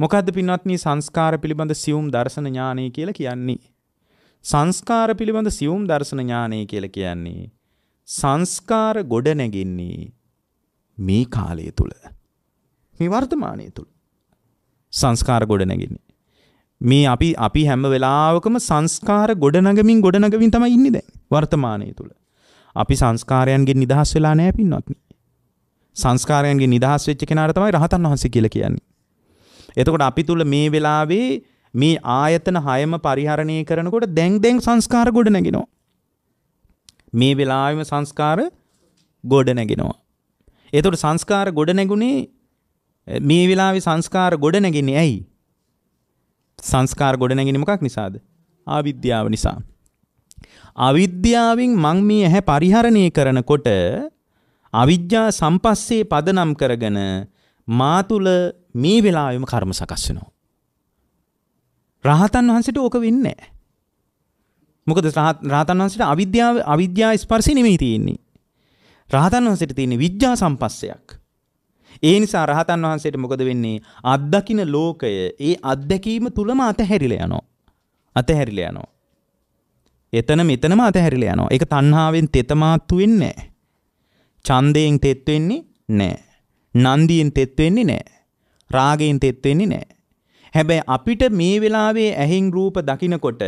S1: මොකද්ද පින්වත්නි සංස්කාර පිළිබඳ සියුම් දර්ශන ඥානය කියලා කියන්නේ? සංස්කාර පිළිබඳ සියුම් දර්ශන ඥානය කියලා කියන්නේ සංස්කාර ගොඩ නැගින්නේ මේ කාලය තුල. මේ වර්තමානය තුළ සංස්කාර ගොඩනැගෙන්නේ. මේ අපි අපි හැම වෙලාවකම සංස්කාර ගොඩනගමින් ගොඩනගමින් තමයි ඉන්නේ දැන් වර්තමානයේ තුල. අපි සංස්කාරයන්ගෙන් නිදහස් වෙලා නැහැ පින්වත්නි. සංස්කාරයන්ගෙන් නිදහස් වෙච්ච කෙනාට තමයි රහතන් වහන්සේ කියලා කියන්නේ. එතකොට අපි තුල මේ වෙලාවේ මේ ආයතන හයම පරිහරණය කරනකොට දැන් දැන් සංස්කාර ගොඩනගෙනවා. මේ වෙලාවෙම සංස්කාර ගොඩනගෙනවා. එතකොට සංස්කාර ගොඩනැගුණේ මේ වෙලාවේ සංස්කාර ගොඩ නැගෙන්නේ ඇයි? සංස්කාර ගොඩ නැගෙන්නේ මොකක් නිසාද? ආවිද්‍යාව නිසා. අවිද්‍යාවෙන් මං මේ ඇහැ පරිහරණය කරනකොට අවිද්‍යා සම්පස්සේ පදනම් කරගෙන මා තුල මේ වෙලාවෙම කර්ම සකස් වෙනවා. රහතන් වහන්සේට ඕක වෙන්නේ නැහැ. මොකද රහතන් වහන්සේට අවිද්‍යාව අවිද්‍යා ස්පර්ශය නෙමෙයි තියෙන්නේ. රහතන් වහන්සේට තියෙන්නේ විඥා සම්පස්සයක්. ඒ නිසා රහතන් වහන්සේට මොකද වෙන්නේ? අත්දකින ලෝකය ඒ අත්දැකීම තුලම අතහැරිලා යනවා. අතහැරිලා යනවා. එතන මෙතනම අතහැරිලා යනවා. ඒක තණ්හාවෙන් තෙතමාත්තු වෙන්නේ නැහැ. ඡන්දයෙන් තෙත් වෙන්නේ නැහැ. නන්දියෙන් තෙත් වෙන්නේ නැහැ. රාගයෙන් තෙත් වෙන්නේ නැහැ. හැබැයි අපිට මේ වෙලාවේ ඇහෙන් රූප දකිනකොට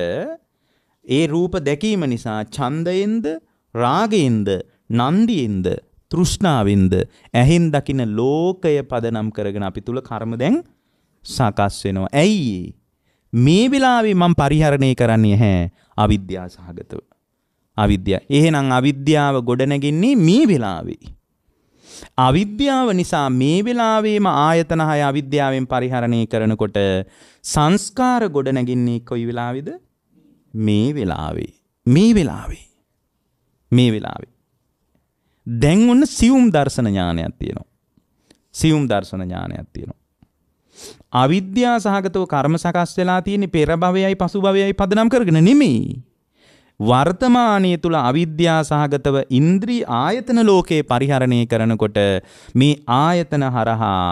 S1: ඒ රූප දැකීම නිසා ඡන්දයෙන්ද රාගයෙන්ද නන්දියෙන්ද තෘෂ්ණාවෙන්ද ඇහෙන් දකින ලෝකය පදනම් කරගෙන අපි තුල කර්ම දැන් සකස් වෙනවා. ඇයි මේ වෙලාවේ මම පරිහරණය කරන්නේ හැ අවිද්‍යාව සහගතව. අවිද්‍යාව. එහෙනම් අවිද්‍යාව ගොඩනැගෙන්නේ මේ වෙලාවේ. අවිද්‍යාව නිසා මේ වෙලාවේම ආයතන හය අවිද්‍යාවෙන් පරිහරණය කරනකොට සංස්කාර ගොඩනැගින්නේ කොයි වෙලාවේද? මේ වෙලාවේ. මේ වෙලාවේ. මේ වෙලාවේ. දැන් ඔන්න සියුම් දර්ශන ඥානයක් තියෙනවා. සියුම් දර්ශන ඥානයක් තියෙනවා. අවිද්‍යා සහගතව කර්ම සකස් වෙලා තියෙන්නේ පෙර භවයයි පසු භවයයි පදනම් කරගෙන නෙමෙයි. වර්තමානයේ තුල අවිද්‍යා සහගතව ඉන්ද්‍රී ආයතන ලෝකේ පරිහරණය කරනකොට මේ ආයතන හරහා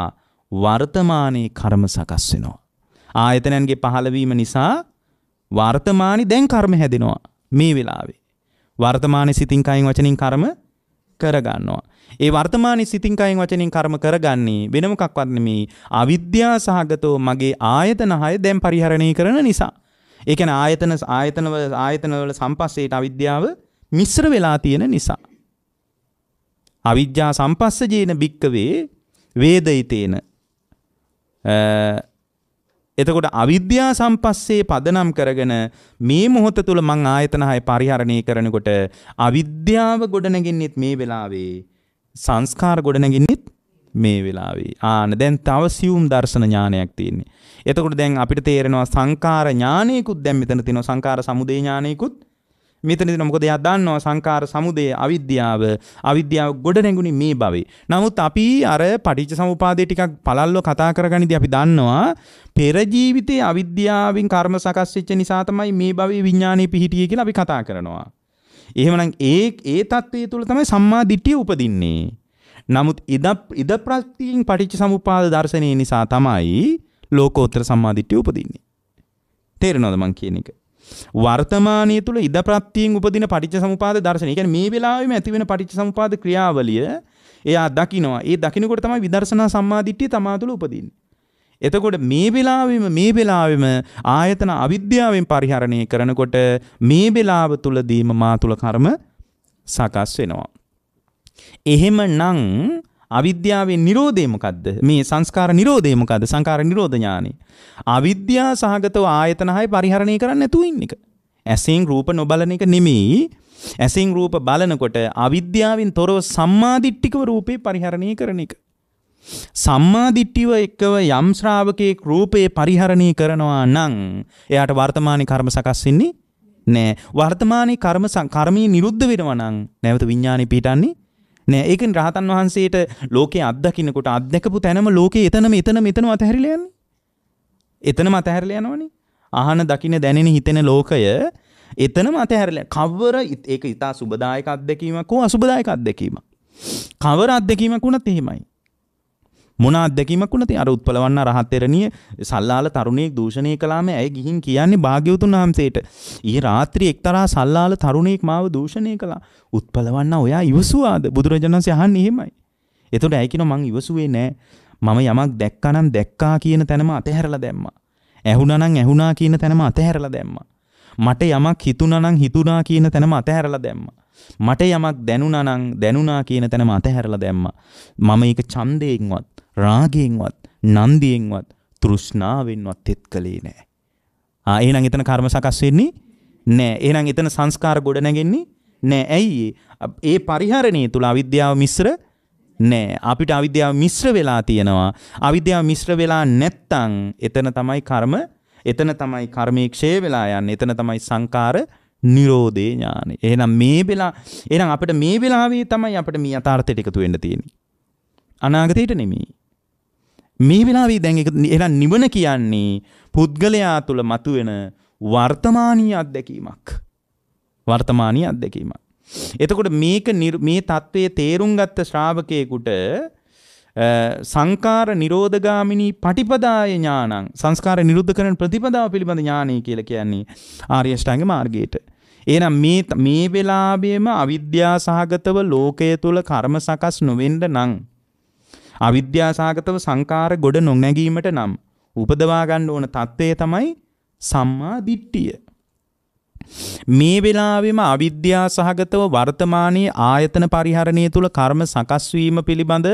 S1: වර්තමානයේ කර්ම සකස් වෙනවා. ආයතනයන්ගේ පහළවීම නිසා වර්තමානයේ දැන් කර්ම හැදෙනවා මේ වෙලාවේ. වර්තමානයේ සිතින් කයින් වචනින් කර්ම කරගන්නවා. ඒ වර්තමානයේ සිතින් කයෙන් වචනින් කර්ම කරගන්නේ වෙන මොකක්වත් නෙමේ අවිද්‍යා සහගතව මගේ ආයතන 6 දැන් පරිහරණය කරන නිසා. ඒ කියන්නේ ආයතන ආයතනවල ආයතනවල සම්පස්සේට අවිද්‍යාව මිශ්‍ර වෙලා තියෙන නිසා. අවිද්‍යා සම්පස්සජේන භික්කවේ වේදිතේන එතකොට අවිද්‍යා සම්පස්සේ පදනම් කරගෙන මේ මොහොත තුල මං ආයතන හය පරිහරණය කරනකොට අවිද්‍යාව ගොඩනගින්නෙත් මේ වෙලාවේ සංස්කාර ගොඩනගින්නෙත් මේ වෙලාවේ ආන දැන් තව සියුම් දර්ශන ඥානයක් තියෙන්නේ. එතකොට දැන් අපිට තේරෙනවා සංකාර ඥානයකුත් දැන් මෙතන තියෙනවා සංකාර සමුදේ ඥානයකුත් මෙතනදි මොකද එයා දන්නවා සංකාර සමුදය අවිද්‍යාව අවිද්‍යාව ගොඩනැගුණි මේ භවේ. නමුත් අපි අර පටිච්ච සමුපාදේ ටිකක් පළල්ව කතා කරගනිදී අපි දන්නවා පෙර ජීවිතයේ අවිද්‍යාවෙන් කර්ම සකස් වෙච්ච නිසා තමයි මේ භවයේ විඥානය පිහිටියේ කියලා අපි කතා කරනවා. එහෙමනම් ඒ ඒ தත්ත්වය තුළ තමයි සම්මා දිට්ඨිය උපදින්නේ. නමුත් ඉද ඉද ප්‍රත්‍යයෙන් පටිච්ච සමුපාද දර්ශනය නිසා තමයි ලෝකෝත්තර සම්මාදිට්ඨිය උපදින්නේ. තේරෙනවද මං කියන එක? වර්තමානය තුළ ඉද ප්‍රත්තියෙන් උපදින පටිච්ච සමුපාද දර්ශනය කියන්නේ මේ වෙලාවෙම ඇතිවෙන පටිච්ච සමුපාද ක්‍රියාවලිය එයා දකිනවා. ඒ දකිනකොට තමයි විදර්ශනා සම්මාදිට්ඨිය තමා තුළ උපදින්නේ. එතකොට මේ වෙලාවෙම මේ වෙලාවෙම ආයතන අවිද්‍යාවෙන් පරිහරණය කරනකොට මේ වෙලාව තුලදීම මා තුල කර්ම සකස් වෙනවා. එහෙමනම් අවිද්‍යාවේ නිරෝධය මොකද්ද? මේ සංස්කාර නිරෝධය මොකද්ද? සංකාර නිරෝධ ඥානෙ. අවිද්‍යා සහගතව ආයතන හය පරිහරණය කරන්නේ නැතුව ඉන්න එක. ඇසෙන් රූප නොබලන එක නෙමෙයි. ඇසෙන් රූප බලනකොට අවිද්‍යාවෙන් තොරව සම්මාදිට්ඨිකව රූපේ පරිහරණය කරන එක. සම්මාදිට්ඨිව එක්කව යම් ශ්‍රාවකෙක් රූපේ පරිහරණය කරනවා නම් එයාට වර්තමානයේ කර්ම සකස් වෙන්නේ නෑ. වර්තමානයේ කර්ම කර්මී නිරුද්ධ වෙනවා නම් නැවත විඥානේ පිටන්නේ නෑ ඒකෙන් රහතන් වහන්සේට ලෝකේ අත්දකින්නකොට අත්දකපු තැනම ලෝකේ එතනම එතන මෙතන අතහැරිලා යන්නේ. එතනම අතහැරලා යනවනේ. අහන දකින්න දැනෙන හිතෙන ලෝකය එතනම අතහැරලා කවර ඒක ඊට සුබදායක අත්දැකීමක් හෝ අසුබදායක අත්දැකීමක්. කවර අත්දැකීමක් වුණත් එහෙමයි. මොන අත්දැකීමක් වුණත් අර උත්පලවන්න රහත්තරණිය සල්ලාල තරුණයෙක් දූෂණය කළාම ඇය ගිහින් කියන්නේ භාග්‍යවතුන් වහන්සේට. ඊ රාත්‍රී එක්තරා සල්ලාල තරුණයෙක් මාව දූෂණය කළා. උත්පලවන්න ඔයා ඉවසුවාද? බුදුරජාණන් වහන්සේ අහන්නේ එහෙමයි. එතකොට ඇයි කියනවා මං ඉවසුවේ නෑ. මම යමක් දැක්කනම් දැක්කා කියන තැනම අතහැරලා දැම්මා. ඇහුණා නම් ඇහුණා කියන තැනම අතහැරලා දැම්මා. මට යමක් හිතුණා නම් හිතුණා කියන තැනම අතහැරලා දැම්මා. මට යමක් දැනුණා නම් දැනුණා කියන තැනම අතහැරලා දැම්මා. මම ඒක ඡන්දයෙන්වත් රාගයෙන්වත් නන්දියෙන්වත් තෘෂ්ණාවෙන්වත් තෙත් කළේ නෑ. ආ එහෙනම් එතන කර්ම සකස් වෙන්නේ නෑ. එහෙනම් එතන සංස්කාර ගොඩ නැගෙන්නේ නෑ. ඇයි ඒ පරිහරණය තුල අවිද්‍යාව මිශ්‍ර නෑ. අපිට අවිද්‍යාව මිශ්‍ර වෙලා තියෙනවා. අවිද්‍යාව මිශ්‍ර වෙලා නැත්තම් එතන තමයි කර්ම එතන තමයි කර්මයේ ක්ෂය වෙලා යන්නේ. එතන තමයි සංකාර නිරෝධේ ඥානෙ. එහෙනම් මේ වෙලා එහෙනම් අපිට මේ වෙලාවේ තමයි අපිට මේ යථාර්ථයට එකතු වෙන්න තියෙන්නේ. අනාගතයට නෙමෙයි. මේ වෙලාවේ දැන් එක එහෙනම් නිවන කියන්නේ පුද්ගලයා තුළ මතුවෙන වර්තමානීය අත්දැකීමක්. වර්තමානීය අත්දැකීමක්. එතකොට මේක මේ தત્ත්වයේ තේරුම් ගත්ත ශ්‍රාවකයෙකුට සංකාර නිරෝධගාමිනී පටිපදාය ඥානං සංස්කාර නිරුද්ධ කරන ප්‍රතිපදාව පිළිබඳ ඥානය කියලා කියන්නේ ආර්ය ශ්‍රැංග මාර්ගයට. එහෙනම් මේ මේ වෙලාවෙම අවිද්‍යා සහගතව ලෝකයේ තුල කර්ම සකස් නොවෙන්න නම් අවිද්‍යාසාගතව සංකාර ගොඩ නොනැගීමට නම් උපදවා ගන්න ඕන தත්ත්වය තමයි සම්මා දිට්ඨිය. මේ වෙලාවෙම අවිද්‍යා සහගතව වර්තමානයේ ආයතන පරිහරණය තුල කර්ම සකස් වීම පිළිබඳ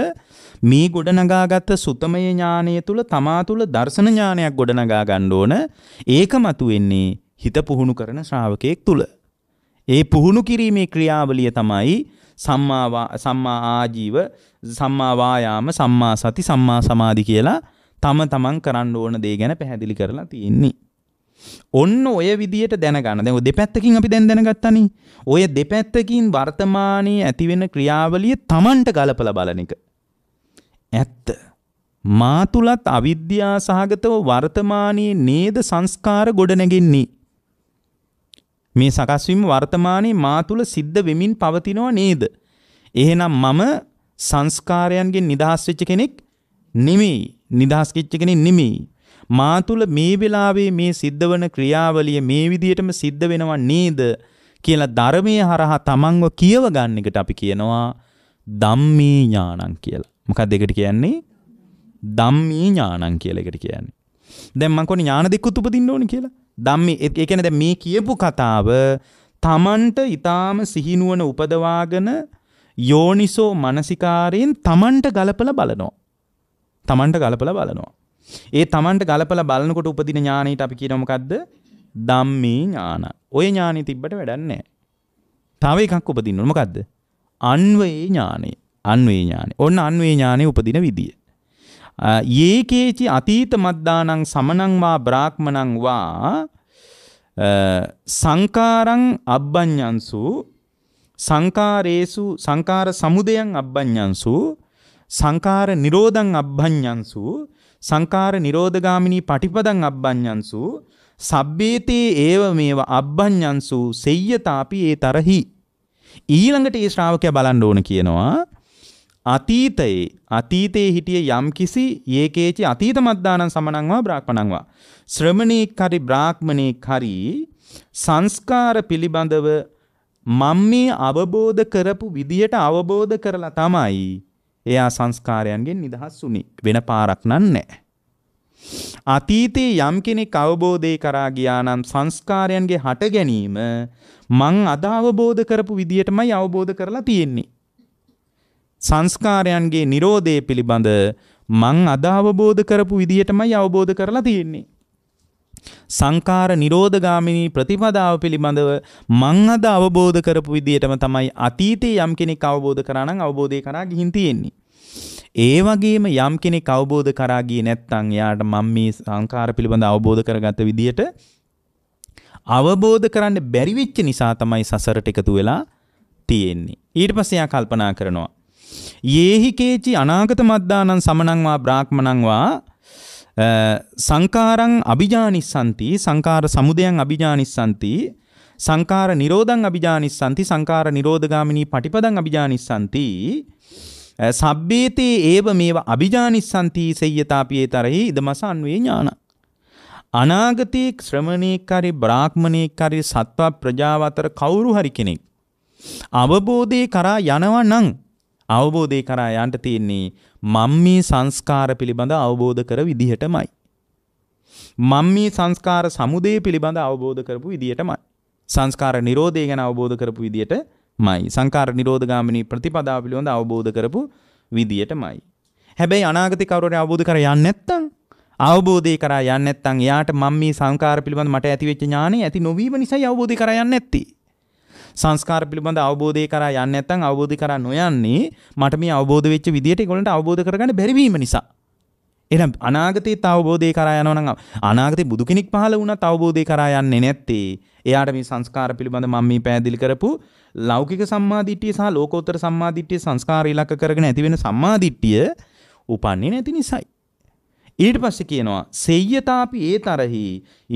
S1: මේ ගොඩනගාගත් සුතමය ඥානය තුල තමා තුල දර්ශන ඥානයක් ගොඩනගා ගන්න ඕන ඒකමතු වෙන්නේ හිත පුහුණු කරන ශ්‍රාවකයෙක් තුල ඒ පුහුණු කිරීමේ ක්‍රියාවලිය තමයි සම්මා සම්මා ආජීව සම්මා වායාම සම්මා සති සම්මා සමාධි කියලා තම තමන් කරන්න ඕන දේ ගැන පැහැදිලි කරලා තියෙන්නේ. ඔන්න ඔය විදියට දැනගන්න. දැන් ඔය දෙපැත්තකින් අපි දැන් දැනගත්තානේ. ඔය දෙපැත්තකින් වර්තමානයේ ඇතිවෙන ක්‍රියාවලිය Tamanට ගලපලා බලන එක. ඇත්ත. මා තුලත් අවිද්‍යාව සහගතව වර්තමානයේ නේද සංස්කාර ගොඩනැගෙන්නේ. මේ සකස් වීම වර්තමානයේ මා තුල සිද්ධ වෙමින් පවතිනව නේද? එහෙනම් මම සංස්කාරයන්ගෙන් නිදහස් වෙච්ච කෙනෙක් නෙමෙයි. නිදහස් වෙච්ච කෙනෙක් නෙමෙයි. මා තුල මේ වෙලාවේ මේ සිද්ධ වන ක්‍රියාවලිය මේ විදියටම සිද්ධ වෙනව නේද කියලා ධර්මයේ හරහා තමන්ව කියව ගන්න එකට අපි කියනවා ධම්මී ඥානං කියලා. මොකක්ද ඒකට කියන්නේ? ධම්මී ඥානං කියලා එකට කියන්නේ. දැන් මං කොහොනේ ඥාන දෙකක් උපදින්න ඕනේ කියලා? දම්ම එකන ද මේ කියපු කතාව තමන්ට ඉතාම සිහිනුවන උපදවාගෙන යෝනිසෝ මනසිකාරයෙන් තමන්ට ගලපල බලනෝ. තමන්ට ගලපල බලනවා. ඒ තමන්ට ගලපල බලනකොට උපදින ඥානයට අපි කියනොමකක්ද දම්මී ඥාන ඔය ඥානය තිබ්බට වැඩන්නේ. තව එකක් උපදින්න නොමකක්ද. අන්වයේ ඥානේ අන්වේ ඥානේ ඔන්න අන්වේ ඥානය උපදින විදිිය. ඒකේචි අතීත මද්දානං සමනං වා බ්‍රාහ්මණං වා සංකාරං අබ්බඤ්ඤන්සු සංකාරේසු සංකාර සමුදයං අබ්බඤ්ඤන්සු සංකාර නිරෝධං අබ්බඤ්ඤන්සු සංකාර නිරෝධගාමිනී පටිපදං අබ්බඤ්ඤන්සු සබ්බේතේ ඒව මේව අබ්බඤ්ඤන්සු සෙය්‍යතාපි ඒ තරහි ඊළඟට ඒ ශ්‍රාවකයා බලන්න ඕන කියනවා අතීතයේ අතීතයේ හිටිය යම්කිසි ඒකේචි අතීත මද්දානං සමනංවා බ්‍රාහ්මණංවා ශ්‍රමණේක් හරි බ්‍රාහ්මණේක් හරි සංස්කාර පිළිබඳව මම මේ අවබෝධ කරපු විදියට අවබෝධ කරලා තමයි එයා සංස්කාරයන්ගෙන් නිදහස් වුණේ වෙන පාරක් නෑ අතීතයේ යම් කෙනෙක් අවබෝධය කරා ගියා නම් සංස්කාරයන්ගේ හට ගැනීම මං අද අවබෝධ කරපු විදියටමයි අවබෝධ කරලා තියෙන්නේ සංස්කාරයන්ගේ Nirodhe පිළිබඳ මං අද අවබෝධ කරපු විදිහටමයි අවබෝධ කරලා තියෙන්නේ. සංකාර නිරෝධගාමිනී ප්‍රතිපදාව පිළිබඳව මං අද අවබෝධ කරපු විදිහටම තමයි අතීතයේ යම් කෙනෙක් අවබෝධ කරා නම් අවබෝධය කරා ගිහින් තියෙන්නේ. ඒ වගේම යම් කෙනෙක් අවබෝධ කරා ගියේ නැත්නම් එයාට මම මේ සංකාර පිළිබඳ අවබෝධ කරගත්ත විදිහට අවබෝධ කරන්න බැරි වෙච්ච නිසා තමයි සසරට එකතු වෙලා තියෙන්නේ. ඊට පස්සේ එයා කල්පනා කරනවා යේහි කේචි අනාගත මද්දානං සමනංවා බ්‍රාහ්මණංවා සංකාරං අභිජානිස්සන්ති සංකාර සමුදයන් අභිජානිස්සන්ති සංකාර නිරෝධං අභිජානිස්සන්ති සංකාර නිරෝධගාමිනී පටිපදං අභිජානිස්සන්ති සබ්බේතේ ඒව මේව අභිජානිස්සන්ති සෙය්‍යතාපියේතරහි ඉදමස අන්වේ ඥාන අනාගතේ ශ්‍රමණේකාරී බ්‍රාහ්මණේකාරී සත්ව ප්‍රජාව අතර කවුරු හරි කෙනෙක් අවබෝධේ කරා යනවා නම් අවබෝධය කරා යන්න තියෙන්නේ මම මේ සංස්කාර පිළිබඳ අවබෝධ කර විදිහටමයි. මම මේ සංස්කාර සමුදය පිළිබඳ අවබෝධ කරපු විදිහටමයි. සංස්කාර නිරෝධය ගැන අවබෝධ කරපු විදිහටමයි. සංකාර නිරෝධගාමිනී ප්‍රතිපදාව පිළිබඳ අවබෝධ කරපු විදිහටමයි. හැබැයි අනාගත කවුරුරේ අවබෝධ කර යන්නේ නැත්නම් අවබෝධය කරා යන්නේ නැත්නම් එයාට මම මේ සංකාර පිළිබඳ මට ඇතිවෙච්ච ඥානෙ ඇති නොවීම නිසායි අවබෝධය කරා යන්නේ නැත්තේ. සංස්කාර පිළිබඳ අවබෝධය කරා යන්නේ නැත්නම් අවබෝධ කරා නොයන්නේ මට මේ අවබෝධ වෙච්ච විදියට ඒගොල්ලන්ට අවබෝධ කරගන්න බැරි වීම නිසා. එහෙනම් අනාගතයේ අවබෝධය කරා යනවා නම් අනාගතේ බුදු කෙනෙක් පහළ වුණත් අවබෝධය කරා යන්නේ නැත්තේ එයාට මේ සංස්කාර පිළිබඳ මම මේ පෑදිලි කරපු ලෞකික සම්මාදිට්ඨිය සහ ලෝකෝත්තර සම්මාදිට්ඨිය සංස්කාර ඉලක්ක කරගෙන ඇති වෙන සම්මාදිට්ඨිය උපන්නේ නැති නිසායි ඊට පස්සේ කියනවා සෙය්‍යතාපි ඒ තරහි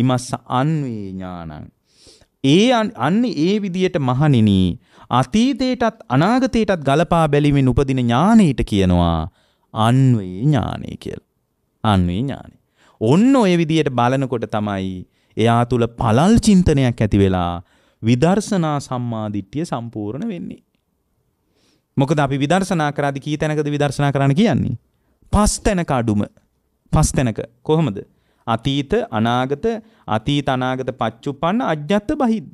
S1: ඉමස්ස අන්වේ ඥානං ඒ අන්න ඒ විදියට මහණෙනි අතීතයටත් අනාගතයටත් ගලපා බැලීමෙන් උපදින ඥානයට කියනවා අන්වේ ඥානය කියලා. අන්වේ ඥානය. ඔන්න ඔය විදියට බලනකොට තමයි එයා තුල පළල් චින්තනයක් ඇති වෙලා විදර්ශනා සම්මාදිට්ඨිය සම්පූර්ණ වෙන්නේ. මොකද අපි විදර්ශනා කරාදි කී තැනකද විදර්ශනා කරන්න කියන්නේ? පස් තැනක අඩුම. පස් තැනක කොහොමද? අතීත අනාගත අතීත අනාගත පච්චුප්පන්න අජ්ජත් බහිද්ද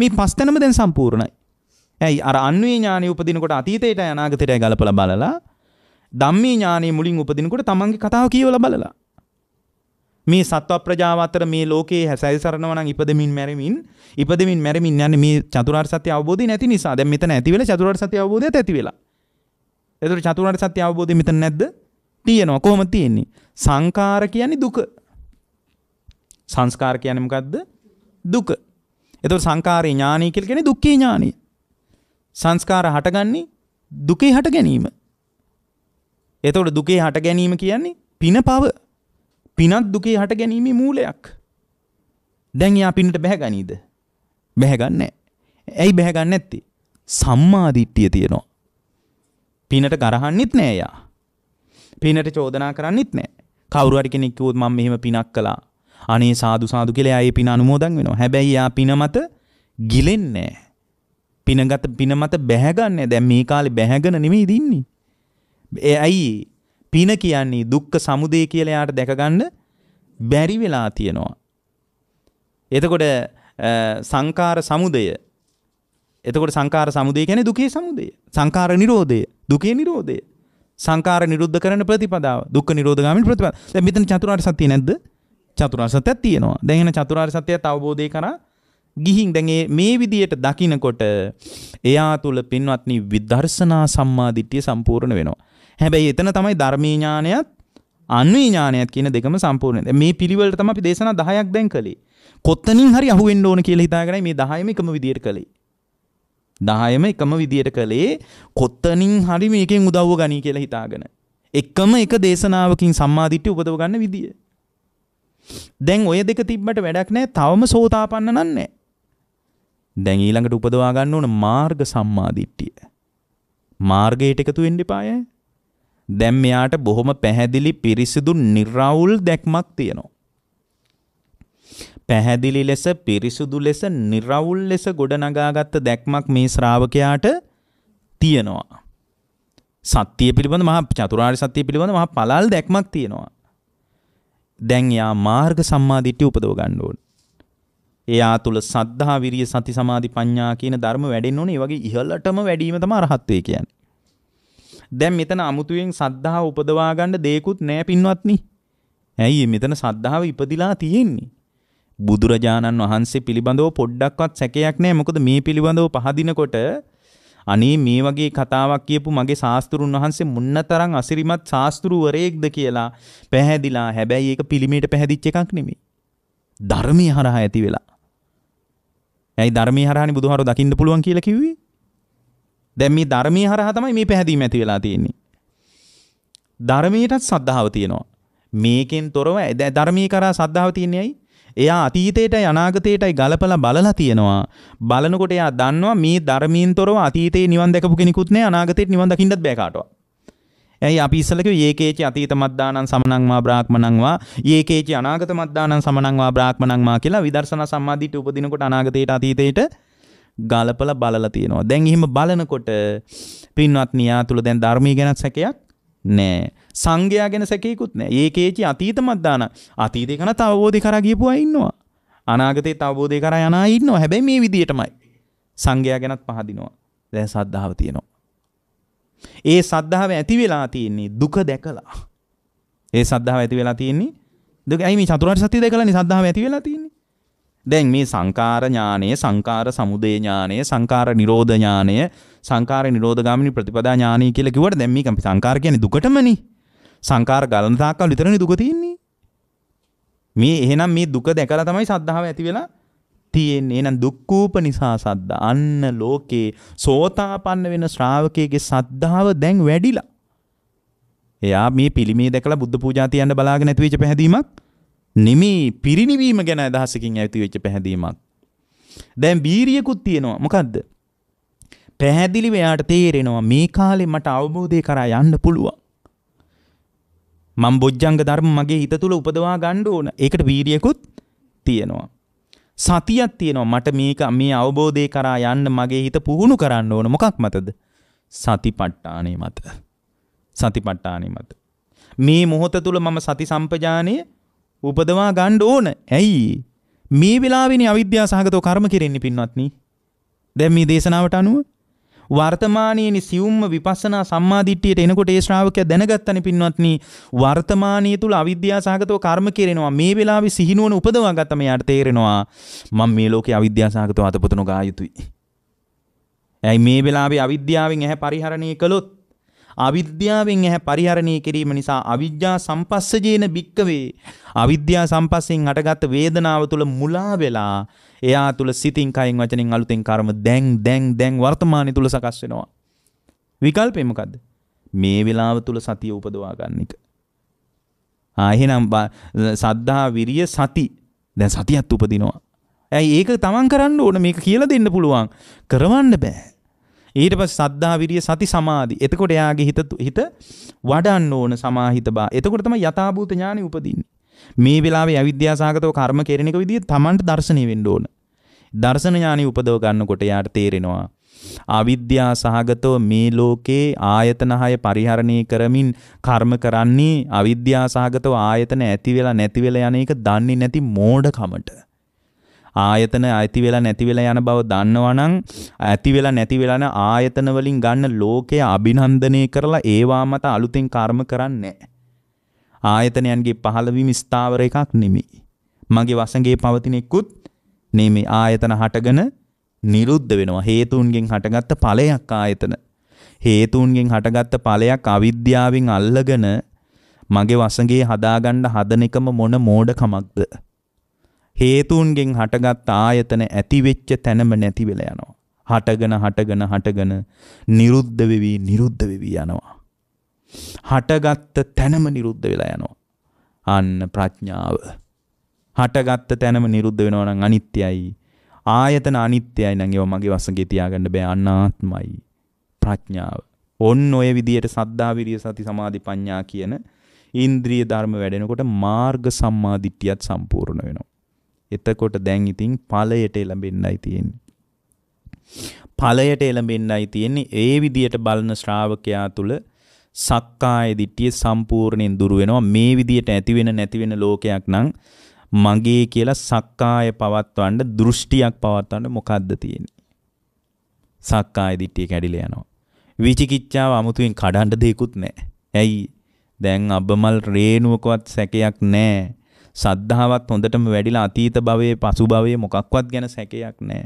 S1: මේ පස් තැනම දැන් සම්පූර්ණයි ඇයි අර අන්වේ ඥානෙ උපදිනකොට අතීතයටයි අනාගතයටයි ගලපලා බලලා ධම්මී ඥානෙ මුලින් උපදිනකොට තමන්ගේ කතාව කියවලා බලලා මේ සත්ව ප්‍රජාව අතර මේ ලෝකයේ හැසැයිසරනවා නම් ඉපදෙමින් මැරෙමින් ඉපදෙමින් මැරෙමින් යන්නේ මේ චතුරාර්ය සත්‍ය අවබෝධය නැති නිසා. දැන් මෙතන ඇති වෙලා චතුරාර්ය සත්‍ය අවබෝධයත් ඇති වෙලා. එතකොට චතුරාර්ය සත්‍ය අවබෝධය මෙතන නැද්ද? තියෙනවා. කොහොමද තියෙන්නේ? සංකාර කියන්නේ දුක. සංස්කාර කියන්නේ මොකද්ද? දුක. එතකොට සංකාරී ඥානය කියලා කියන්නේ දුක්ඛී ඥානය. සංස්කාර හටගන්නේ දුකේ හට ගැනීම. එතකොට දුකේ හට ගැනීම කියන්නේ පින පව. පිනත් දුකේ හට ගැනීමේ මූලයක්. දැන් යා පින්නට බැහැගනීද? බැහැගන්නේ ඇයි බැහැගන්නේ නැත්තේ? සම්මා දිට්ඨිය තියෙනවා. පිනට ගරහන්නෙත් නෑ යා. පිනට චෝදනා කරන්නෙත් නෑ. කවුරු හරි කෙනෙක් කිව්වොත් මම මෙහෙම පිනක් කළා. අනේ සාදු සාදු කියලා ඒ පින අනුමෝදන් වෙනවා. හැබැයි යා පින මත ගිලෙන්නේ නැහැ. පිනගත පින මත බැහැගන්නේ. දැන් මේ කාලේ බැහැගෙන නෙමෙයි දින්නේ. ඒ ඇයි පින කියන්නේ දුක්ඛ සමුදය කියලා යාට දැකගන්න බැරි වෙලා තියෙනවා. එතකොට සංකාර සමුදය එතකොට සංකාර සමුදය කියන්නේ දුකේ සමුදය. සංකාර නිරෝධය, දුකේ නිරෝධය. සංකාර නිරුද්ධ කරන ප්‍රතිපදාව, දුක්ඛ නිරෝධගාමී ප්‍රතිපදාව. දැන් මෙතන චතුරාර්ය සත්‍ය නැද්ද? චතුරාර් සත්‍යයක් තියෙනවා දැන් එන චතුරාර් සත්‍යය අවබෝධය කරා ගිහින් දැන් මේ විදියට දකිනකොට එයා තුල පින්වත්නි විදර්ශනා සම්මාදිට්ඨිය සම්පූර්ණ වෙනවා. හැබැයි එතන තමයි ධර්මීය ඥානයත් අන්වී ඥානයත් කියන දෙකම සම්පූර්ණ වෙනවා. මේ පිළිවෙලට තමයි අපි දේශනා 10ක් දැන් කළේ. කොත්තනින් හරි අහුවෙන්න ඕන කියලා හිතාගෙනයි මේ 10ම එකම විදියට කළේ. 10ම එකම විදියට කළේ කොත්තනින් හරි මේකෙන් උදව්ව ගනී කියලා හිතාගෙන. එකම එක දේශනාවකින් සම්මාදිට්ඨිය උපදව ගන්න විදිය. දැන් ඔය දෙක තිබ්බට වැඩක් නෑ තවම සෝතාපන්න නන්නේ. දැන් ඊළඟට උපදවා ගන්න ඕන මාර්ග සම්මාදිට්ඨිය. මාර්ගයට එකතු වෙන්න එපාය. දැන් මෙයාට බොහොම පැහැදිලි පිරිසිදු निराවුල් දැක්මක් තියෙනවා. පැහැදිලි ලෙස පිරිසුදු ලෙස निराවුල් ලෙස ගොඩනගාගත්ත දැක්මක් මේ ශ්‍රාවකයාට තියෙනවා. සත්‍ය පිළිබඳ මහා චතුරාර්ය සත්‍ය පිළිබඳ මහා පළල් දැක්මක් තියෙනවා. දැන් එයා මාර්ග සම්මාදිට්ඨිය උපදව ගන්න ඕන. එයා තුල සද්ධා විරිය සති සමාධි ප්‍රඥා කියන ධර්ම වැඩෙන්න ඕනේ. ඒ වගේ ඉහළටම වැඩිම තමයි අරහත්ත්වය කියන්නේ. දැන් මෙතන අමුතුවෙන් සද්ධා උපදවා ගන්න දෙයක්වත් නැහැ පින්වත්නි. ඇයි මෙතන සද්ධාව ඉපදිලා තියෙන්නේ? බුදුරජාණන් වහන්සේ පිළිබඳව පොඩ්ඩක්වත් සැකයක් නැහැ. මොකද මේ පිළිබඳව පහදිනකොට අනේ මේ වගේ කතාවක් කියපු මගේ ශාස්තෘන් වහන්සේ මුන්නතරම් අසිරිමත් ශාස්තෘවරයෙක්ද කියලා පැහැදිලා හැබැයි ඒක පිළිමේට පැහැදිච්ච එකක් නෙමෙයි. ධර්මයේ හරහා ඇති වෙලා. ඇයි ධර්මයේ හරහානේ බුදුහාරෝ දකින්න පුළුවන් කියලා කිව්වේ? දැන් මේ ධර්මයේ හරහා තමයි මේ පැහැදීම ඇති වෙලා තියෙන්නේ. ධර්මයටත් සද්ධාව තියෙනවා. මේකෙන් තොරව ධර්මයේ කරා සද්ධාව තියන්නේ ඇයි? එයා අතීතයටයි අනාගතයටයි ගලපලා බලලා තියෙනවා. බලනකොට එයා දන්නවා මේ ධර්මයෙන් තොරව අතීතේ නිවන් දැකපු කෙනෙකුත් නැහැ අනාගතේ නිවන් දකින්නත් බෑ කාටවත්. ඇයි අපි ඉස්සලක ඒකේච අතීත මද්දානන් සමනංවා බ්‍රාහ්මණංවා ඒකේච අනාගත මද්දානන් සමනංවා බ්‍රාහ්මණංවා කියලා විදර්ශනා සම්මාදිට උපදිනකොට අනාගතයට අතීතයට ගලපල බලලා තියෙනවා. දැන් එහෙම බලනකොට පින්වත් නියා තුල දැන් ධර්මී ගැනත් සැකයක් නෑ. සංඝයා ගැන සැකේකුත් නැහැ. ඒකේචි අතීත මද්දාන. අතීතේ කන තවබෝධේ කරා ගියපු අය ඉන්නවා. අනාගතේ තවබෝධේ කරා යන අය ඉන්නවා. හැබැයි මේ විදියටමයි. සංඝයා ගැනත් පහදිනවා. දැන් සද්ධාව තියෙනවා. ඒ සද්ධාව ඇති වෙලා තියෙන්නේ දුක දැකලා. ඒ සද්ධාව ඇති වෙලා තියෙන්නේ දුක. ඇයි මේ චතුරාර්ය සත්‍ය දැකලානේ සද්ධාව ඇති වෙලා තියෙන්නේ? දැන් මේ සංකාර ඥානය සංකාර සමුදය ඥානය සංකාර නිරෝධ ඥානය සංකාර නිරෝධගාමිනී ප්‍රතිපදා ඥානය කියලා කිව්වට දැන් මේක අපි සංකාර කියන්නේ දුකටමනේ සංකාර ගලන තාක්කල් විතරනේ දුක තියෙන්නේ. මේ එහෙනම් මේ දුක දැකලා තමයි සද්ධාව ඇති වෙලා තියෙන්නේ. එහෙනම් දුක්ඛූප නිසා සද්දා. අන්න ලෝකේ සෝතාපන්න වෙන ශ්‍රාවකයේ සද්ධාව දැන් වැඩිලා. එයා මේ පිළිමේ දැකලා බුද්ධ පූජා තියන්න බලාගෙන ඇති වෙච්ච පැහැදීමක් නෙමේ පිරිණිවීම ගැන අදහසකින් ඇති වෙච්ච පැහැදීමක්. දැන් බීරියකුත් තියෙනවා. මොකද්ද? පැහැදිලිව එයාට තේරෙනවා මේ කාලේ මට අවබෝධය කරා යන්න පුළුවන්. මං බොජ්ජංග ධර්ම මගේ හිත තුළ උපදවා ගණ්ඩ ඕන ඒකට වීරියකුත් තියෙනවා. සතියක් තියෙනවා මට මේක මේ අවබෝධය කරා යන්න මගේ හිත පුහුණු කරන්න ඕන මොකක් මතද. සති පට්ටානේ මත. සති පට්ටානේ මත. මේ මොහොත තුළ මම සති සම්පජානය උපදවා ගණ්ඩ ඕන ඇයි. මේ වෙලාවෙනි අවිද්‍යා සහගතව කර්ම කෙරෙන්නේ පින්වත්නී. දැම් මේ දේශනාවට අනුව වර්තමානයේනි සියුම්ම විපස්සනා සම්මාදිට්ඨියට එනකොට ඒ ශ්‍රාවකයා දැනගත්තනි පින්වත්නි වර්තමානයේ තුල අවිද්‍යා සහගතව කර්ම කෙරෙනවා මේ වෙලාවේ සිහිනුවන උපදවා ගත්තම යාට තේරෙනවා මම මේ ලෝකේ අවිද්‍යා සහගතව අතපොතන ගායතුයි. ඇයි මේ වෙලාවේ අවිද්‍යාවෙන් ඇහැ පරිහරණය කළොත් අවිද්‍යාවෙන් ඇහැ පරිහරණය කිරීම නිසා අවිද්‍යා සම්පස්සජේන භික්කවේ අවිද්‍යා සම්පස්සෙන් හටගත් වේදනාව තුල මුලා වෙලා එයා තුල සිතින් කයින් වචනෙන් අලුතෙන් කර්ම දැන් දැන් දැන් වර්තමානයේ තුල සකස් වෙනවා විකල්පේ මොකද්ද මේ වෙලාව තුල සතිය උපදවා ගන්න එක ආ එහෙනම් සද්ධා විරිය සති දැන් සතියත් උපදිනවා ඇයි ඒක තමන් කරන්න ඕන මේක කියලා දෙන්න පුළුවන් කරවන්න බෑ ඊට පස් සද්ධා විරිය සති සමාධි එතකොට එයාගේ හිත හිත වඩන්න ඕන සමාහිත බා එතකොට තම යථාභූත ඥානය උපදින්නේ මේ වෙලාවේ අවිද්‍යාසාගතව කර්ම කෙරෙන එක විදිහ තමන්ට දර්ශනය වෙන්න ඕන දර්ශන ඥානය උපදව ගන්නකොට එයාට තේරෙනවා අවිද්‍යා සහගතව මේ ලෝකේ ආයතන හය පරිහරණය කරමින් කර්ම කරන්නේ අවිද්‍යා සහගතව ආයතන ඇති වෙලා නැති වෙලා යන එක දන්නේ නැති මෝඩකමට ආයතන ඇති වෙලා නැති වෙලා යන බව දන්නවනම් ඇති වෙලා නැති වෙලා යන ආයතන වලින් ගන්න ලෝකය අභිනන්දනය කරලා ඒවා මත අලුතෙන් කර්ම කරන්නේ ආයතනයන්ගේ පහළවීම ස්ථාවර එකක් නෙමෙයි. මගේ වසඟේ පවතින එක්කුත් නෙමෙයි ආයතන හටගෙන නිරුද්ධ වෙනවා. හේතුන්ගෙන් හටගත්ත ඵලයක් ආයතන. හේතුන්ගෙන් හටගත්ත ඵලයක් අවිද්‍යාවෙන් අල්ලගෙන මගේ වසඟේ හදාගන්න හදන එකම මොන මෝඩකමක්ද? හේතුන්ගෙන් හටගත් ආයතන ඇති වෙච්ච තැනම නැති වෙලා යනවා. හටගෙන හටගෙන හටගෙන නිරුද්ධ වෙවි නිරුද්ධ වෙවි යනවා. හටගත්ත තැනම නිරුද්ධ වෙලා යනවා. අන්න ප්‍රඥාව. හටගත්ත තැනම නිරුද්ධ වෙනවා නම් අනිත්‍යයි. ආයතන අනිත්‍යයි නම් ඒවා මගේ වශයෙන් තියාගන්න බෑ අනාත්මයි. ප්‍රඥාව. ඔන්න ඔය විදියට සද්ධා විරිය සති සමාධි ප්‍රඥා කියන ඉන්ද්‍රිය ධර්ම වැඩෙනකොට මාර්ග සම්මාදිට්ඨියත් සම්පූර්ණ වෙනවා. එතකොට දැන් ඉතින් ඵලයට එළඹෙන්නයි තියෙන්නේ. ඵලයට එළඹෙන්නයි තියෙන්නේ ඒ විදියට බලන ශ්‍රාවකයා තුල සක්කාය දිට්ඨිය සම්පූර්ණයෙන් දුර වෙනවා මේ විදියට ඇති වෙන නැති වෙන ලෝකයක් නම් මගේ කියලා සක්කාය පවත්වන්න දෘෂ්ටියක් පවත්වන්න මොකද්ද තියෙන්නේ සක්කාය දිට්ඨිය කැඩිලා යනවා විචිකිච්ඡාව 아무තුවෙන් කඩන්න දෙයක්වත් නැහැ ඇයි දැන් අබමල් රේණුවකවත් සැකයක් නැහැ සද්ධාවත් හොඳටම වැඩිලා අතීත භවයේ පසු භවයේ මොකක්වත් ගැන සැකයක් නැහැ.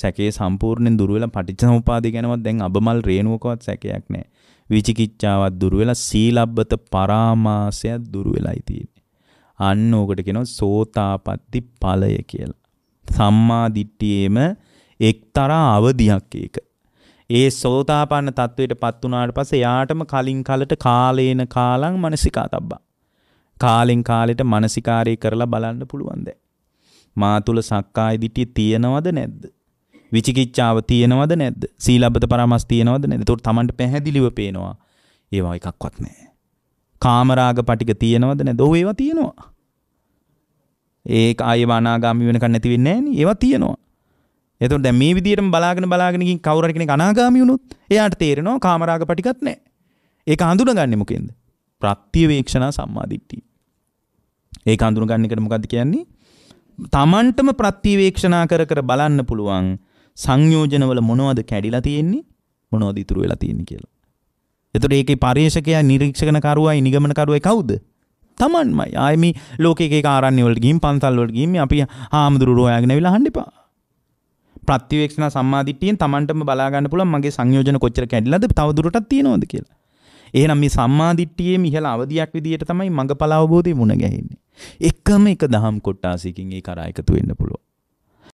S1: සැකේ සම්පූර්ණයෙන් දුර වෙලා පටිච්චසමුපාදේ ගැනවත් දැන් අබමල් රේණුවකවත් සැකයක් නැහැ. විචිකිච්ඡාවත් දුර වෙලා සීලබ්බත පරාමාසයත් දුර වෙලායි තියෙන්නේ. අන්න ඕකට කියනවා සෝතාපට්ටි ඵලය කියලා. සම්මා දිට්ඨියේම එක්තරා අවධියක් ඒක. ඒ සෝතාපන්න තත්වයට පත් වුණාට පස්සේ යාටම කලින් කලට කාලේන කාලං මනසිකා තබ්බා. කාලෙන් කාලෙට මානසිකාරය කරලා බලන්න පුළුවන් දැන්. මා තුල සක්කාය දිටිය තියෙනවද නැද්ද? විචිකිච්ඡාව තියෙනවද නැද්ද? සීලබ්බත පරාමස් තියෙනවද නැද්ද? ඒකට Tamanට පැහැදිලිව පේනවා. ඒවා එකක්වත් නැහැ. කාමරාග පටික තියෙනවද නැද්ද? ඔව් ඒවා තියෙනවා. ඒක ආයෙ අනාගාමී වෙනකන් නැති වෙන්නේ නැහැ නේ. ඒවා තියෙනවා. එතකොට දැන් මේ විදිහටම බලාගෙන බලාගෙන ගින් කවුරු හරි කෙනෙක් අනාගාමී වුණොත් එයාට තේරෙනවා කාමරාග පටිකත් නැහැ. ඒක හඳුනගන්නේ මොකෙන්ද? ප්‍රත්‍යවේක්ෂණ සම්මාදිට්ඨිය. ඒක අඳුරගන්න එකට මොකද කියන්නේ? Tamanටම ප්‍රතිවේක්ෂණා කර කර බලන්න පුළුවන් සංයෝජනවල මොනවද කැඩිලා තියෙන්නේ මොනවද ඉතුරු වෙලා තියෙන්නේ කියලා. එතකොට ඒකේ පරිේශකයා නිරීක්ෂණ කරුවයි නිගමන කරුවයි කවුද? Tamanමයි. ආයේ මේ ලෝකේ එක එක ආරණ්‍ය වලට ගිහින් පන්සල් වලට ගිහින් අපි ආමඳුරු හොයාගෙන ඇවිල්ලා අහන්න එපා. ප්‍රතිවේක්ෂණ සම්මාදිටියෙන් Tamanටම බලා ගන්න පුළුවන් මගේ සංයෝජන කොච්චර කැඩිලාද තවදුරටත් තියෙනවද කියලා. එහෙනම් මේ සම්මාදිට්ඨියේ මිහල අවදියක් විදියට තමයි මඟඵල අවබෝධය මුණ ගැහෙන්නේ. එකම එක දහම් කොටාසිකින් ඒ කරා එකතු වෙන්න පුළුවන්.